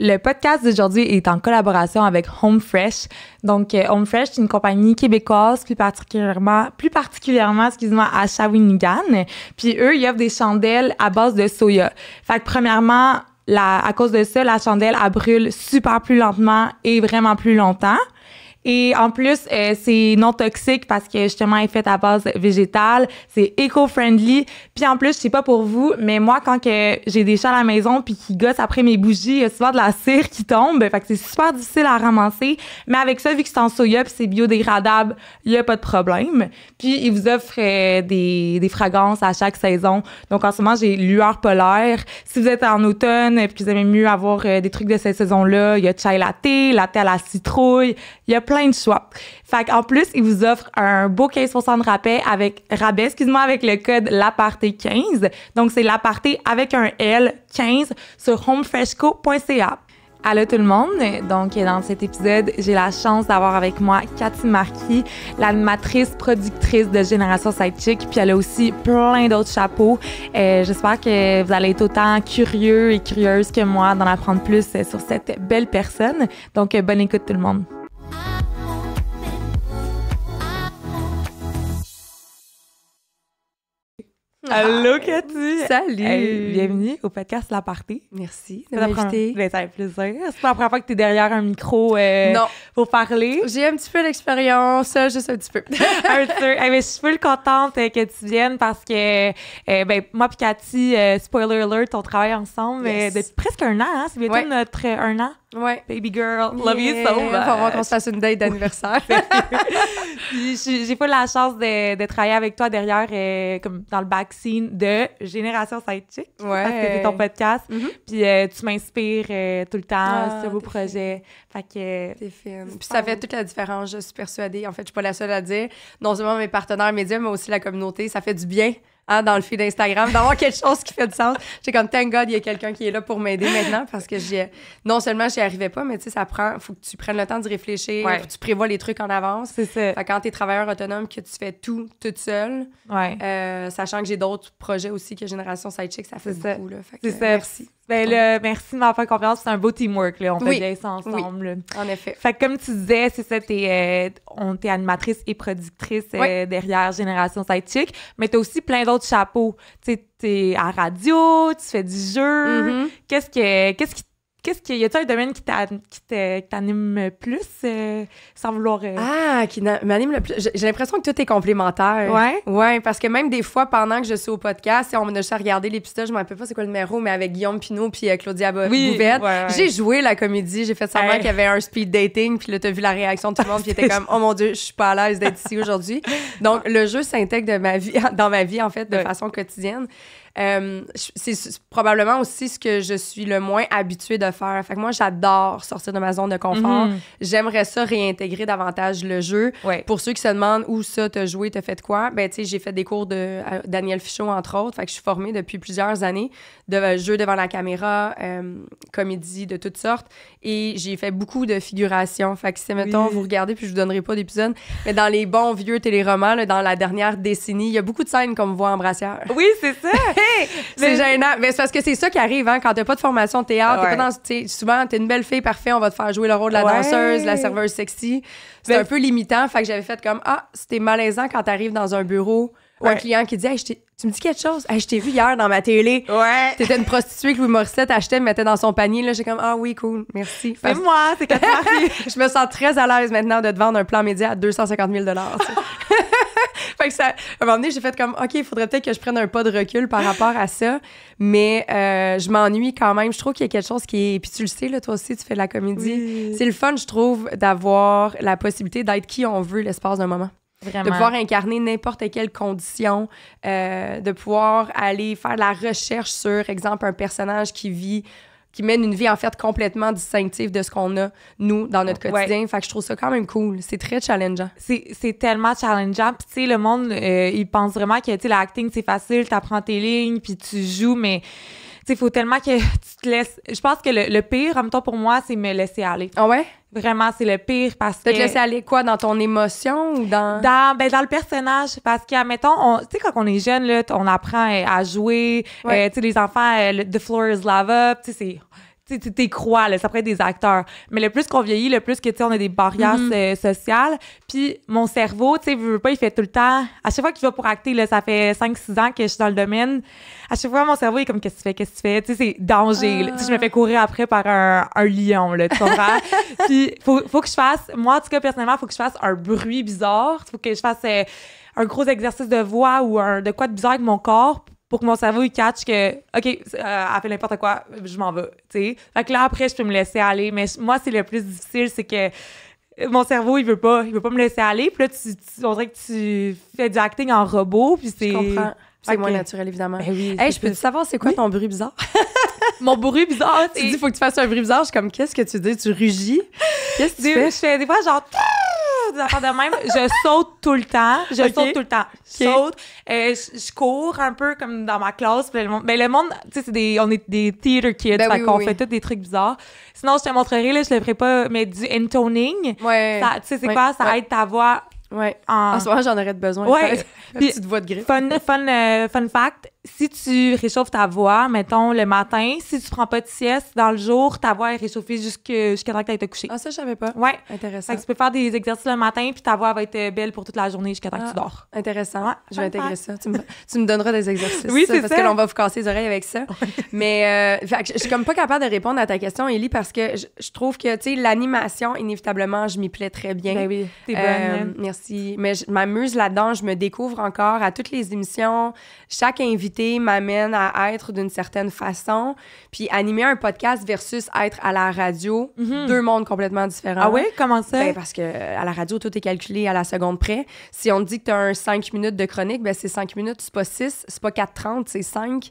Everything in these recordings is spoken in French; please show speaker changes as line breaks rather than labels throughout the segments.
Le podcast d'aujourd'hui est en collaboration avec Home Fresh. Donc, euh, Home Fresh, c'est une compagnie québécoise, plus particulièrement, plus particulièrement, excuse-moi, à Shawinigan. Puis eux, ils offrent des chandelles à base de soya. Fait que premièrement, la, à cause de ça, la chandelle, elle brûle super plus lentement et vraiment plus longtemps. Et en plus, euh, c'est non toxique parce que justement, est fait à base végétale. C'est éco-friendly. Puis en plus, je sais pas pour vous, mais moi, quand que j'ai des chats à la maison puis qui gossent après mes bougies, il y a souvent de la cire qui tombe. Fait que c'est super difficile à ramasser. Mais avec ça, vu que c'est en soya puis c'est biodégradable, il y a pas de problème. Puis ils vous offrent euh, des, des fragrances à chaque saison. Donc en ce moment, j'ai lueur polaire. Si vous êtes en automne puis vous aimez mieux avoir euh, des trucs de cette saison-là, il y a chai latte, latte à la citrouille. Il y a plein de choix. Fait en plus, ils vous offrent un beau 15% de rabais avec rabais, excuse-moi, avec le code l'aparté 15. Donc c'est l'aparté avec un L 15 sur homefreshco.ca. Allô tout le monde. Donc dans cet épisode, j'ai la chance d'avoir avec moi Cathy Marquis, l'animatrice productrice de Génération Sidechick, puis elle a aussi plein d'autres chapeaux. Euh, j'espère que vous allez être autant curieux et curieuse que moi d'en apprendre plus euh, sur cette belle personne. Donc euh, bonne écoute tout le monde. Ah, Allô, Cathy! Salut! bienvenue au podcast La partie. Merci de m'inviter. C'est un plaisir. C'est la première fois que tu es derrière un micro euh, pour parler. J'ai un petit peu d'expérience, juste un petit peu. un mais je suis super contente euh, que tu viennes parce que euh, ben, moi et Cathy, spoiler alert, on travaille ensemble depuis presque un an. C'est hein? bientôt notre un an. Ouais. Baby girl, love you so much. Il faut voir qu'on se fasse une date d'anniversaire. j'ai pas la chance de, travailler avec toi derrière, euh, comme dans le back-scene de Génération Sidechick. Parce que c'est ton podcast. Mm-hmm. Puis euh, tu m'inspires euh, tout le temps ah, sur vos projets.
Fait que. T'es film. Puis ça fait toute la différence, je suis persuadée. En fait, je suis pas la seule à dire. Non seulement mes partenaires médias, mais aussi la communauté. Ça fait du bien Hein, dans le fil d'Instagram, d'avoir quelque chose qui fait du sens. J'ai comme, thank God, il y a quelqu'un qui est là pour m'aider maintenant parce que j'ai non seulement j'y arrivais pas, mais tu sais, ça prend, faut que tu prennes le temps de réfléchir, tu prévois les trucs en avance. C'est ça. Fait quand t'es travailleur autonome, que tu fais tout toute seule, euh, sachant que j'ai d'autres projets aussi que Génération Sidechick, ça fait beaucoup. Ça. fait ça. Merci. Ben
là, merci de m'avoir fait confiance. C'est un beau teamwork, là. On peut bien ça ensemble. en effet. Fait comme tu disais, c'est ça, t'es euh, es animatrice et productrice euh, derrière Génération Sidechick, mais t'as aussi plein d'autres chapeaux. Tu t'es à radio, tu fais du jeu. Mm-hmm. Qu'est-ce que qu'est-ce qui Qu'est-ce qu'il y a
t un domaine qui t'anime plus euh, sans vouloir euh, Ah, qui m'anime le plus J'ai l'impression que tout est complémentaire. Ouais. Ouais, parce que même des fois pendant que je suis au podcast, on me juste à regarder l'épisode, je me rappelle pas c'est quoi le numéro, mais avec Guillaume Pinot puis euh, Claudia Bouvette, j'ai joué la comédie, j'ai fait savoir qu'il y avait un speed dating, puis là as vu la réaction de tout le monde, puis était comme oh mon dieu, je suis pas à l'aise d'être ici aujourd'hui. Donc le jeu s'intègre ma vie dans ma vie en fait de façon quotidienne. Euh, c'est probablement aussi ce que je suis le moins habituée de faire. Fait que moi, j'adore sortir de ma zone de confort. Mhm. J'aimerais ça réintégrer davantage le jeu. Pour ceux qui se demandent où ça, t'as joué, t'as fait quoi, ben, tu sais, j'ai fait des cours de euh, Daniel Fichot, entre autres. Fait que je suis formée depuis plusieurs années de euh, jeux jeu devant la caméra, comédie de toutes sortes. Et j'ai fait beaucoup de figurations. Fait que si, mettons, vous regardez, puis je vous donnerai pas d'épisode, mais dans les bons vieux téléromans, dans la dernière décennie, il y a beaucoup de scènes qu'on me voit en brassière. Oui, c'est ça! C'est gênant. Mais c'est parce que c'est ça qui arrive hein. quand t'as pas de formation de théâtre. souvent, t'es une belle fille, parfait, on va te faire jouer le rôle de la danseuse, la serveuse sexy. C'est un peu limitant. Fait que j'avais fait comme Ah, c'était malaisant quand t'arrives dans un bureau un client qui dit Tu me dis quelque chose Je t'ai vu hier dans ma télé. Ouais. T'étais une prostituée que Louis Morissette achetait, mettait dans son panier. Là, j'ai comme Ah oui, cool, merci. fais moi, c'est Je me sens très à l'aise maintenant de te vendre un plan média à 250 000 Fait que ça, à un moment donné, j'ai fait comme, OK, il faudrait peut-être que je prenne un pas de recul par rapport à ça, mais euh, je m'ennuie quand même. Je trouve qu'il y a quelque chose qui est. Puis tu le sais, là, toi aussi, tu fais de la comédie. C'est le fun, je trouve, d'avoir la possibilité d'être qui on veut l'espace d'un moment. De pouvoir incarner n'importe quelle condition, euh, de pouvoir aller faire de la recherche sur, exemple, un personnage qui vit qui mène une vie en fait complètement distinctive de ce qu'on a, nous, dans notre quotidien. Fait que je trouve ça quand même cool. C'est très challengeant.
C'est tellement challengeant. Puis, tu sais, le monde, euh, il pense vraiment que, tu sais, l'acting, c'est facile, t'apprends tes lignes, puis tu joues, mais il faut tellement que tu te laisses. Je pense que le, pire, en même temps, pour moi, c'est me laisser aller. Ah ouais? Vraiment, c'est le pire parce que. Te laisser aller quoi? Dans ton émotion ou dans. Dans, ben, dans le personnage. Parce mettons tu sais, quand on est jeune, là, on apprend euh, à jouer. Euh, tu sais, les enfants, euh, The Floor is Lava. Tu sais, c'est t'es croix, là, ça pourrait être des acteurs. Mais le plus qu'on vieillit, le plus que, tu on a des barrières mm-hmm. euh, sociales. Puis mon cerveau, tu sais, veut pas, il fait tout le temps... À chaque fois qu'il va pour acter, là, ça fait 5-6 ans que je suis dans le domaine, à chaque fois, mon cerveau il est comme « Qu'est-ce que tu fais? Qu'est-ce que tu fais? » Tu sais, c'est danger. Tu sais, je me fais courir après par un, un lion, là, tu comprends? Puis faut, faut que je fasse... Moi, en tout cas, personnellement, faut que je fasse un bruit bizarre. Faut que je fasse... Euh, un gros exercice de voix ou un, de quoi de bizarre avec mon corps pour que mon cerveau il catch que OK, euh, elle fait n'importe quoi, je m'en vais, tu sais. Fait que là après je peux me laisser aller, mais moi c'est le plus difficile, c'est que mon cerveau, il veut pas, il veut pas me laisser aller. Puis là, tu, on dirait que tu fais du acting en robot, puis c'est... Je comprends. C'est moins naturel,
évidemment. Ben hey, je peux savoir c'est quoi ton bruit bizarre?
Mon bruit bizarre, Tu dis, faut que tu fasses un bruit bizarre. Je suis comme, qu'est-ce que tu dis? Tu rugis? Qu'est-ce que tu des, Je fais des fois, genre des affaires de même. Je saute tout le temps. Je saute tout le temps. Euh, je saute. je, cours un peu comme dans ma classe. Mais ben, le monde, tu sais, des, on est des theater kids. Ben on fait tous des trucs bizarres. Sinon, je te montrerai, là, je le ferai pas, mais du intoning. Tu sais, c'est quoi? Ça aide ta voix. Ouais. En, ce moment, j'en aurais besoin. Ouais. Puis, petite voix de griffe Fun, fun euh, fact, si tu réchauffes ta voix, mettons, le matin, si tu prends pas de sieste dans le jour, ta voix est réchauffée jusqu'à temps que tu te couché. Ah, ça, je savais pas. Ouais. Intéressant. tu peux faire des exercices le matin, puis ta voix va être euh,
belle pour toute la journée jusqu'à temps que tu ah, dors. Intéressant. je vais intégrer ça. Tu me, tu me, donneras des exercices. oui, c'est Parce que l'on va vous casser les oreilles avec ça. Mais euh, fait je suis comme pas capable de répondre à ta question, Ellie, parce que je, trouve que, tu l'animation, inévitablement, je m'y plais très bien. Ben oui, t'es euh, bonne. Hein. Merci. Mais je m'amuse là-dedans, je me découvre encore à toutes les émissions. Chaque invité m'amène à être d'une certaine façon. Puis animer un podcast versus être à la radio, mhm. deux mondes complètement différents. Ah oui? Comment ça? Ben, parce que euh, à la radio, tout est calculé à la seconde près. Si on te dit que tu as un 5 minutes de chronique, ben c'est 5 minutes, c'est pas 6, c'est pas 4,30, c'est 5.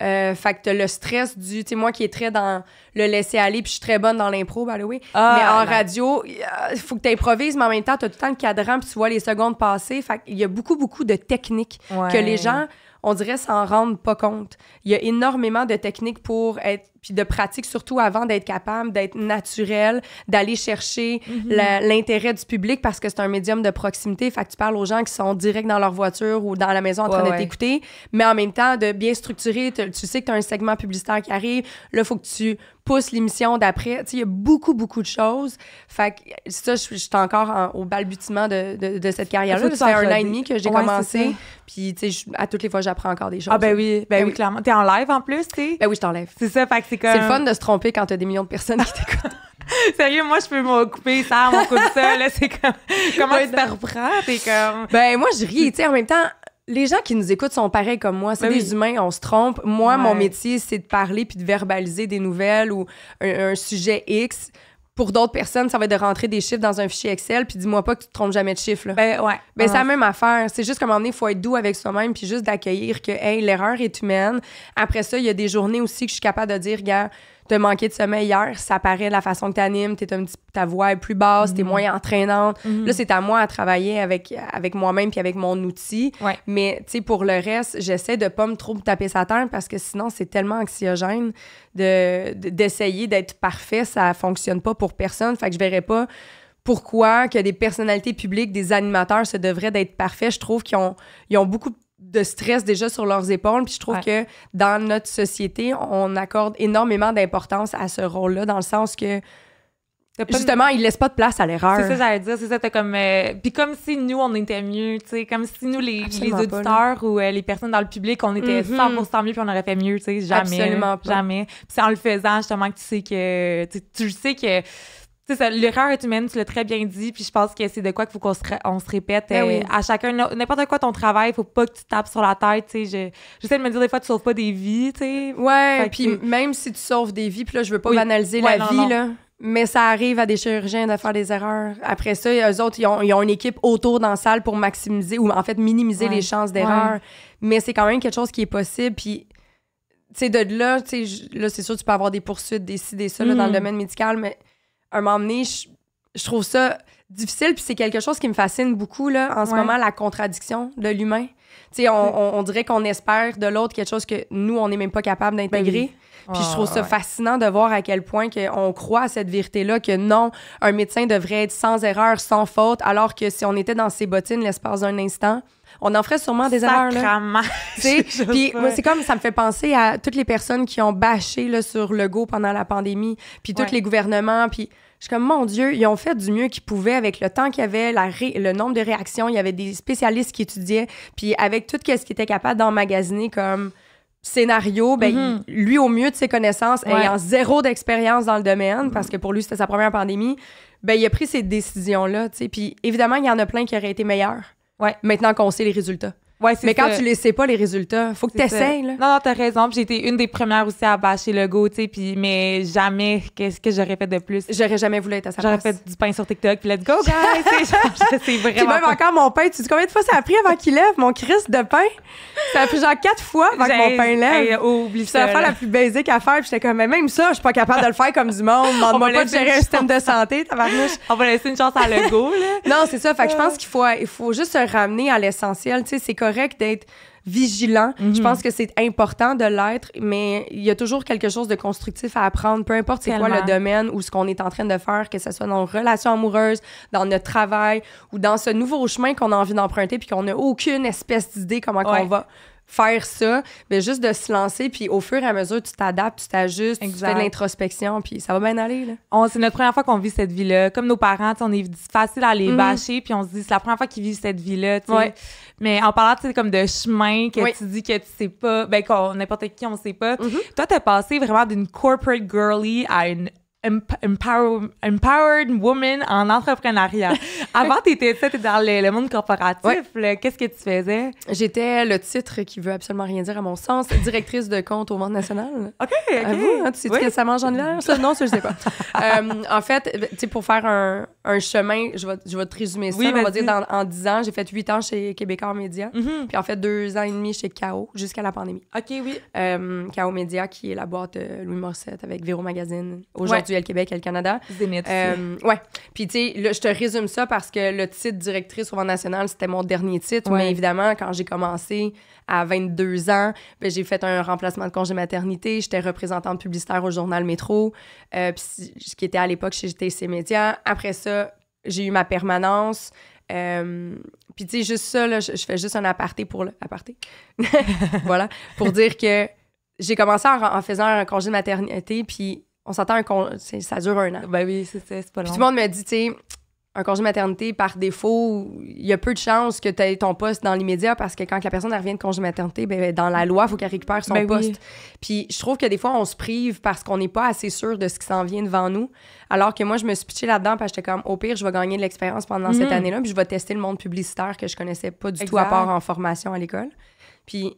Euh, fait que as le stress du... Tu sais, moi qui est très dans le laisser-aller, puis je suis très bonne dans l'impro, by the ah, mais en ben. radio, il euh, faut que tu improvises, mais en même temps, tu as tout le temps le cadran, puis tu vois les secondes passer. Fait qu'il y a beaucoup, beaucoup de techniques que les gens on dirait s'en rendre pas compte. Il y a énormément de techniques pour être puis de pratique, surtout avant d'être capable d'être naturel, d'aller chercher mhm. l'intérêt du public parce que c'est un médium de proximité. Fait que tu parles aux gens qui sont direct dans leur voiture ou dans la maison en train d'écouter mais en même temps, de bien structurer. Tu sais que tu as un segment publicitaire qui arrive. Là, il faut que tu pousses l'émission d'après. Tu sais, il y a beaucoup, beaucoup de choses. Fait que ça, je, suis encore au balbutiement de, de, cette carrière-là. c'est un an et demi que j'ai commencé. Puis, tu sais, à toutes les fois, j'apprends encore des ah, choses. Ah, ben oui, ben, ben oui, clairement. T'es en live en plus, tu sais. Ben oui, je t'enlève. C'est ça. Fait c'est le fun de se tromper quand t'as des millions de personnes qui t'écoutent.
Sérieux, moi, je peux me couper ça, mon coupe ça. c'est comme. Comment ouais, tu
te comme. Ben, moi, je ris. Tu sais, en même temps, les gens qui nous écoutent sont pareils comme moi. C'est ben des humains, on se trompe. Moi, mon métier, c'est de parler puis de verbaliser des nouvelles ou un sujet X pour d'autres personnes, ça va être de rentrer des chiffres dans un fichier Excel, puis dis-moi pas que tu te trompes jamais de chiffres. Là. Ben ouais. Ben c'est la même affaire. C'est juste qu'à un moment donné, il faut être doux avec soi-même, puis juste d'accueillir que, hey, l'erreur est humaine. Après ça, il y a des journées aussi que je suis capable de dire, gars, t'as manqué de sommeil hier, ça paraît de la façon que t'animes, t'es un petit, ta voix est plus basse, tu t'es mhm. moins entraînante. Mhm. Là, c'est à moi à travailler avec, avec moi-même puis avec mon outil. Mais, tu sais, pour le reste, j'essaie de pas me trop taper sa terre parce que sinon, c'est tellement anxiogène d'essayer de, d'essayer d'être parfait. Ça fonctionne pas pour personne. Fait que je verrais pas pourquoi que des personnalités publiques, des animateurs, se devraient d'être parfaits. Je trouve qu'ils ont, ils ont beaucoup de de stress déjà sur leurs épaules. Puis je trouve que dans notre société, on accorde énormément d'importance à ce rôle-là, dans le sens que Justement, ils il laisse pas de place à l'erreur. C'est ça j'allais
dire, c'est ça t'as comme euh, puis comme si nous on était mieux, tu sais, comme si nous les, les auditeurs ou euh, les personnes dans le public on était 100% mhm. mieux puis on aurait fait mieux, tu sais, jamais Absolument jamais. Puis c'est en le faisant justement que tu sais que tu sais que l'erreur est humaine, tu l'as très bien dit, puis je pense que c'est de quoi qu'il faut qu'on se, répète. Ben euh, à chacun, n'importe quoi ton travail, il faut pas que tu tapes sur la tête, tu sais. j'essaie de me dire des fois, tu
sauves pas des vies, tu Ouais, puis même si tu sauves des vies, puis là, je veux pas analyser banaliser la vie, Mais ça arrive à des chirurgiens de faire des erreurs. Après ça, eux autres, ils ont, ils ont une équipe autour dans la salle pour maximiser ou en fait minimiser les chances d'erreur. Mais c'est quand même quelque chose qui est possible. Puis tu de là, tu là, c'est sûr, tu peux avoir des poursuites, des ci, des ça, dans le hmm. domaine médical, mais un moment donné, je, trouve ça difficile, puis c'est quelque chose qui me fascine beaucoup, là, en ce moment, la contradiction de l'humain. Tu sais, mm. on, dirait qu'on espère de l'autre quelque chose que nous, on n'est même pas capable ben d'intégrer. Puis je trouve ça fascinant de voir à quel point que on croit à cette vérité-là, que non, un médecin devrait être sans erreur, sans faute, alors que si on était dans ses bottines l'espace d'un instant, on en ferait sûrement des Sacrement. erreurs. Puis moi, c'est comme ça me fait penser à toutes les personnes qui ont bâché là, sur le go pendant la pandémie, puis tous les gouvernements, puis. Je suis comme, mon Dieu, ils ont fait du mieux qu'ils pouvaient avec le temps qu'il y avait, la le nombre de réactions. Il y avait des spécialistes qui étudiaient. Puis avec tout ce qu'ils étaient capables d'emmagasiner comme scénario, ben, mm-hmm. lui, au mieux de ses connaissances, ayant zéro d'expérience dans le domaine, mm-hmm. parce que pour lui, c'était sa première pandémie, ben, il a pris ces décisions-là. Puis évidemment, il y en a plein qui auraient été meilleurs. Ouais, maintenant qu'on sait les résultats mais quand tu les sais pas les résultats, faut que tu essaies,
Là. Non, non, t'as raison. J'ai été une des premières aussi à bâcher le go, tu sais, mais jamais qu'est-ce que j'aurais fait
de plus. J'aurais jamais voulu être à sa J'aurais fait du pain sur TikTok, puis let's go.
c'est vraiment. Puis même encore
mon pain, tu dis combien de fois ça a pris avant qu'il lève mon Christ de pain Ça a pris genre quatre fois avant que mon pain lève. oublie ça. C'est la plus basique à faire, puis j'étais comme mais même ça, je suis pas capable de le faire comme du monde. Demande-moi pas de gérer un système de santé, tabarnouche. On va laisser une chance à le go là. Non, c'est ça, fait que je pense qu'il faut il faut juste se ramener à l'essentiel, tu sais, c'est correct d'être vigilant. Je mhm. pense que c'est important de l'être, mais il y a toujours quelque chose de constructif à apprendre, peu importe c'est quoi le domaine ou ce qu'on est en train de faire, que ce soit dans nos relations amoureuses, dans notre travail ou dans ce nouveau chemin qu'on a envie d'emprunter puis qu'on n'a aucune espèce d'idée comment on va faire ça, mais juste de se lancer, puis au fur et à mesure, tu t'adaptes, tu t'ajustes, tu fais de l'introspection, puis ça va bien aller.
Là. c'est notre première fois qu'on vit cette vie-là. Comme nos parents, on est facile à les mm. bâcher, puis on se dit, c'est la première fois qu'ils vivent cette vie-là. Mais en parlant, comme de chemin, que tu dis que tu sais pas, ben, qu'on n'importe qui, on sait pas. Mm-hmm. Toi, tu t'as passé vraiment d'une corporate girly à une empowered woman en entrepreneuriat. Avant, tu étais, étais, dans le, monde corporatif. Qu'est-ce que tu
faisais? J'étais le titre qui veut absolument rien dire à mon sens, directrice de compte au Monde national. OK, OK. À hein, tu sais que ça mange en l'air? Non, ça, je sais pas. Euh, en fait, pour faire un, un chemin, je vais, je vais te résumer ça, on va dire en 10 ans, j'ai fait 8 ans chez Québécois Média, mm-hmm. puis en fait 2 ans et demi chez KO jusqu'à la pandémie. OK, oui. Euh, Média, qui est la boîte euh, Louis Morissette avec Véro Magazine, aujourd'hui ouais. El Québec, El Canada. Zénith. Euh, ouais. Puis tu sais, je te résume ça parce que le titre directrice au Vent National, c'était mon dernier titre, mais évidemment, quand j'ai commencé, à 22 ans, ben, j'ai fait un remplacement de congé maternité. J'étais représentante publicitaire au journal Métro, euh, ce qui était à l'époque chez GTC Média. Après ça, j'ai eu ma permanence. Euh, puis tu sais, juste ça, là, je, fais juste un aparté pour le... voilà. Pour dire que j'ai commencé en, faisant un congé de maternité, puis on s'entend un Ça dure un an. Ben oui, c'est pas long. Puis tout le monde me dit, tu sais un congé maternité, par défaut, il y a peu de chances que tu aies ton poste dans l'immédiat parce que quand la personne revient de congé maternité, ben, ben dans la loi, il faut qu'elle récupère son ben poste. Puis je trouve que des fois, on se prive parce qu'on n'est pas assez sûr de ce qui s'en vient devant nous. Alors que moi, je me suis pitchée là-dedans parce que j'étais comme, au pire, je vais gagner de l'expérience pendant cette mm. année-là, puis je vais tester le monde publicitaire que je connaissais pas du tout à part en formation à l'école. Puis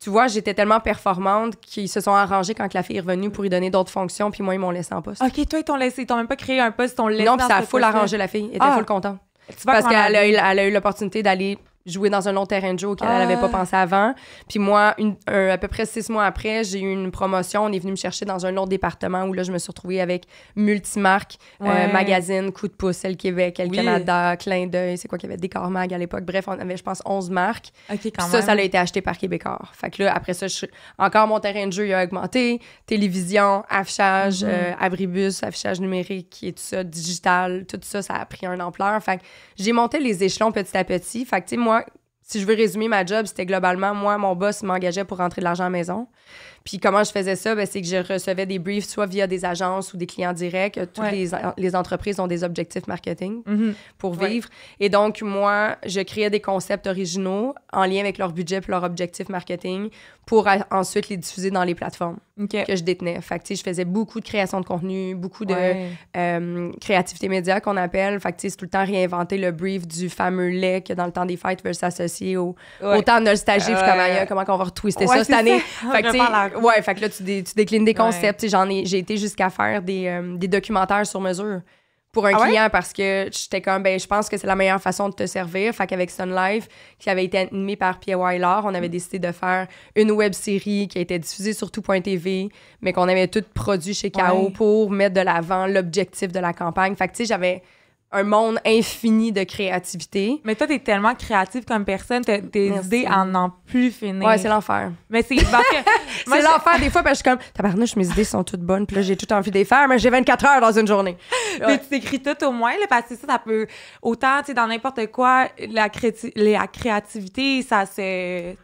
tu vois, j'étais tellement performante qu'ils se sont arrangés quand la fille est revenue pour lui donner d'autres fonctions, puis moi, ils m'ont laissé en poste.
OK, toi, ils t'ont laissé, ils t'ont même pas créé un poste, ils t'ont laissé Non, puis ça a full arrangé la fille, elle était ah. full contente. Parce qu'elle a,
eu l'opportunité d'aller jouer dans un autre terrain de jeu auquel elle n'avait pas ah. pensé avant. Puis moi, une, à peu près six mois après, j'ai eu une promotion. On est venu me chercher dans un autre département où là, je me suis retrouvée avec multi marques euh, magazine, Coup de pouce, El Québec, El Canada, Clin d'œil, c'est quoi qu'il y avait, Décor Mag à l'époque. Bref, on avait, je pense, 11 marques. ça, ça a été acheté par Québécois. Fait que là, après ça, encore mon terrain de jeu, il a augmenté. Télévision, affichage, mhm. euh, abribus, affichage numérique et tout ça, digital, tout ça, ça a pris un ampleur. Fait que j'ai monté les échelons petit à petit. Fait que, tu moi, si je veux résumer ma job, c'était globalement, moi, mon boss m'engageait pour rentrer de l'argent à la maison. Puis comment je faisais ça, ben, c'est que je recevais des briefs soit via des agences ou des clients directs. Toutes les, les, entreprises ont des objectifs marketing mhm. pour vivre. Et donc, moi, je créais des concepts originaux en lien avec leur budget et leur objectif marketing pour ensuite les diffuser dans les plateformes que je détenais. Fait que, je faisais beaucoup de création de contenu, beaucoup de euh, créativité média qu'on appelle. Fait que, c'est tout le temps réinventer le brief du fameux lait que dans le temps des fêtes veulent s'associer au, au, temps de nostalgie. Euh, stagiaire. comment, comment qu'on va retwister ça cette année. Fait que, ouais, fait que là, tu, déclines des concepts. et J'en ai, j'ai été jusqu'à faire des, euh, documentaires sur mesure pour un ah client parce que j'étais comme, ben, je pense que c'est la meilleure façon de te servir. Fait qu'avec Sun Life, qui avait été animé par Pierre Wyler, on avait mm. décidé de faire une web série qui a été diffusée sur tout.tv, mais qu'on avait tout produit chez KO pour mettre de l'avant l'objectif de la campagne. Fait que, tu sais, j'avais un monde infini de créativité. Mais toi, t'es tellement créative comme personne, t'es, idées en ont
plus fini. – Ouais, c'est
l'enfer. Mais c'est... c'est l'enfer des fois, parce que je suis comme, tabarnouche, mes idées sont toutes bonnes, puis là, j'ai tout envie de les faire, mais j'ai 24 heures dans une journée.
tu t'écris tout au moins, là,
parce que ça, ça peut... Autant, tu sais, dans n'importe quoi,
la, la créativité, ça se...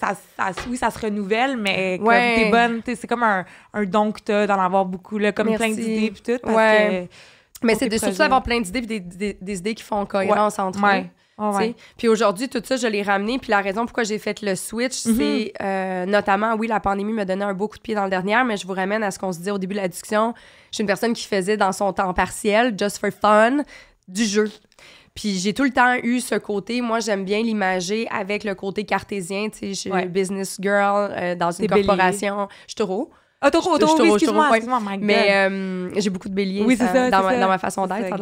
Ça, ça, oui, ça se renouvelle, mais t'es bonne, c'est comme un, don que t'as d'en avoir beaucoup, là, comme plein d'idées, puis tout, parce ouais.
que mais c'est surtout avoir plein d'idées des, des, des, idées qui font cohérence entre eux Puis aujourd'hui, tout ça, je l'ai ramené. Puis la raison pourquoi j'ai fait le switch, mhm. c'est euh, notamment, oui, la pandémie m'a donné un beau coup de pied dans le dernier, mais je vous ramène à ce qu'on se disait au début de la discussion. Je suis une personne qui faisait dans son temps partiel, just for fun, du jeu. Puis j'ai tout le temps eu ce côté. Moi, j'aime bien l'imager avec le côté cartésien. Tu sais, je suis business girl euh, dans une corporation. Je suis haut. Autoroute, autoroute, excuse-moi, Mais euh, j'ai beaucoup de béliers euh, dans, ma, dans, ma, façon d'être.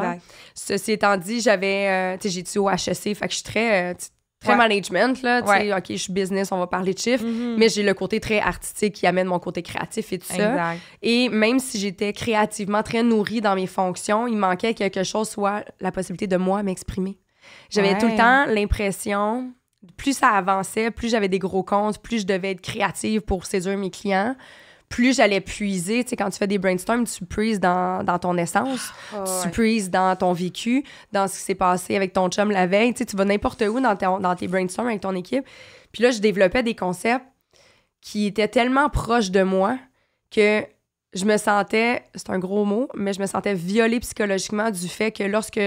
Ceci étant dit, j'avais, euh, tu sais, jai au HEC, fait que je suis très, très management, là, tu sais, OK, je suis business, on va parler de chiffres, mm-hmm. mais j'ai le côté très artistique qui amène mon côté créatif et tout ça. Et même si j'étais créativement très nourrie dans mes fonctions, il manquait quelque chose, soit la possibilité de moi m'exprimer. J'avais tout le temps l'impression plus ça avançait, plus j'avais des gros comptes, plus je devais être créative pour séduire mes clients plus j'allais puiser, tu sais, quand tu fais des brainstorms, tu puises dans, dans ton essence, ah, tu puises dans ton vécu, dans ce qui s'est passé avec ton chum la veille, tu sais, tu vas n'importe où dans, dans tes brainstorms avec ton équipe. Puis là, je développais des concepts qui étaient tellement proches de moi que je me sentais, c'est un gros mot, mais je me sentais violée psychologiquement du fait que lorsque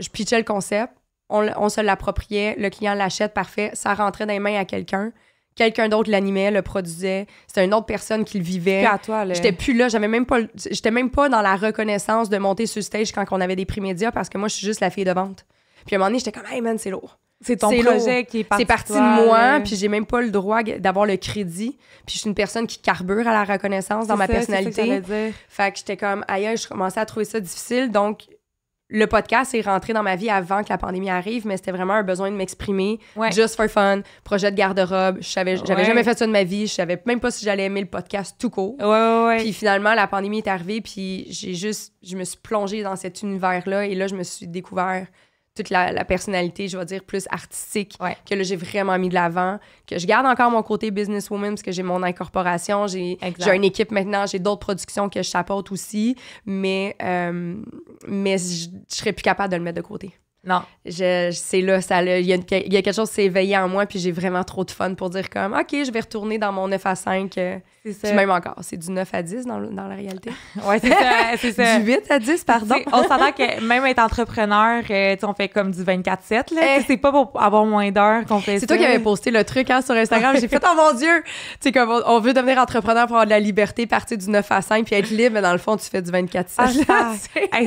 je pitchais le concept, on, on se l'appropriait, le client l'achète, parfait, ça rentrait dans les mains à quelqu'un quelqu'un d'autre l'animait, le produisait. C'était une autre personne qui le vivait. à toi, là. J'étais plus là. J'avais même pas, j'étais même pas dans la reconnaissance de monter sur stage quand on avait des prix médias parce que moi, je suis juste la fille de vente. Puis à un moment donné, j'étais comme, hey man, c'est lourd. C'est ton projet qui est parti. C'est parti de moi, puis j'ai même pas le droit d'avoir le crédit. Puis je suis une personne qui carbure à la reconnaissance dans ma personnalité. Ça dire. Fait que j'étais comme, aïe, je commençais à trouver ça difficile. Donc, le podcast est rentré dans ma vie avant que la pandémie arrive, mais c'était vraiment un besoin de m'exprimer. Just for fun, projet de garde-robe. Je savais, j'avais jamais fait ça de ma vie. Je savais même pas si j'allais aimer le podcast tout court. Ouais, puis finalement, la pandémie est arrivée, puis j'ai juste, je me suis plongée dans cet univers-là et là, je me suis découvert toute la, personnalité, je vais dire, plus artistique, que là, j'ai vraiment mis de l'avant, que je garde encore mon côté businesswoman parce que j'ai mon incorporation, j'ai une équipe maintenant, j'ai d'autres productions que je chapeaute aussi, mais, euh, mais je, je serais plus capable de le mettre de côté. Non. Je, c'est là, ça il y, y, a quelque chose qui s'est éveillé en moi, puis j'ai vraiment trop de fun pour dire comme, OK, je vais retourner dans mon 9 à 5. Euh, c'est ça. Puis même encore, c'est du 9 à 10 dans, dans la réalité. Oui, c'est ça, Du 8 à 10,
pardon. on s'entend que même être entrepreneur, euh, on fait comme du 24-7, là. Eh. C'est
pas pour avoir moins d'heures qu'on fait C'est toi qui avais posté le truc hein, sur Instagram. J'ai fait, oh mon Dieu! Tu comme on, veut devenir entrepreneur pour avoir de la liberté, partir du 9 à 5, puis être libre, mais dans le fond, tu fais du 24-7. Ah,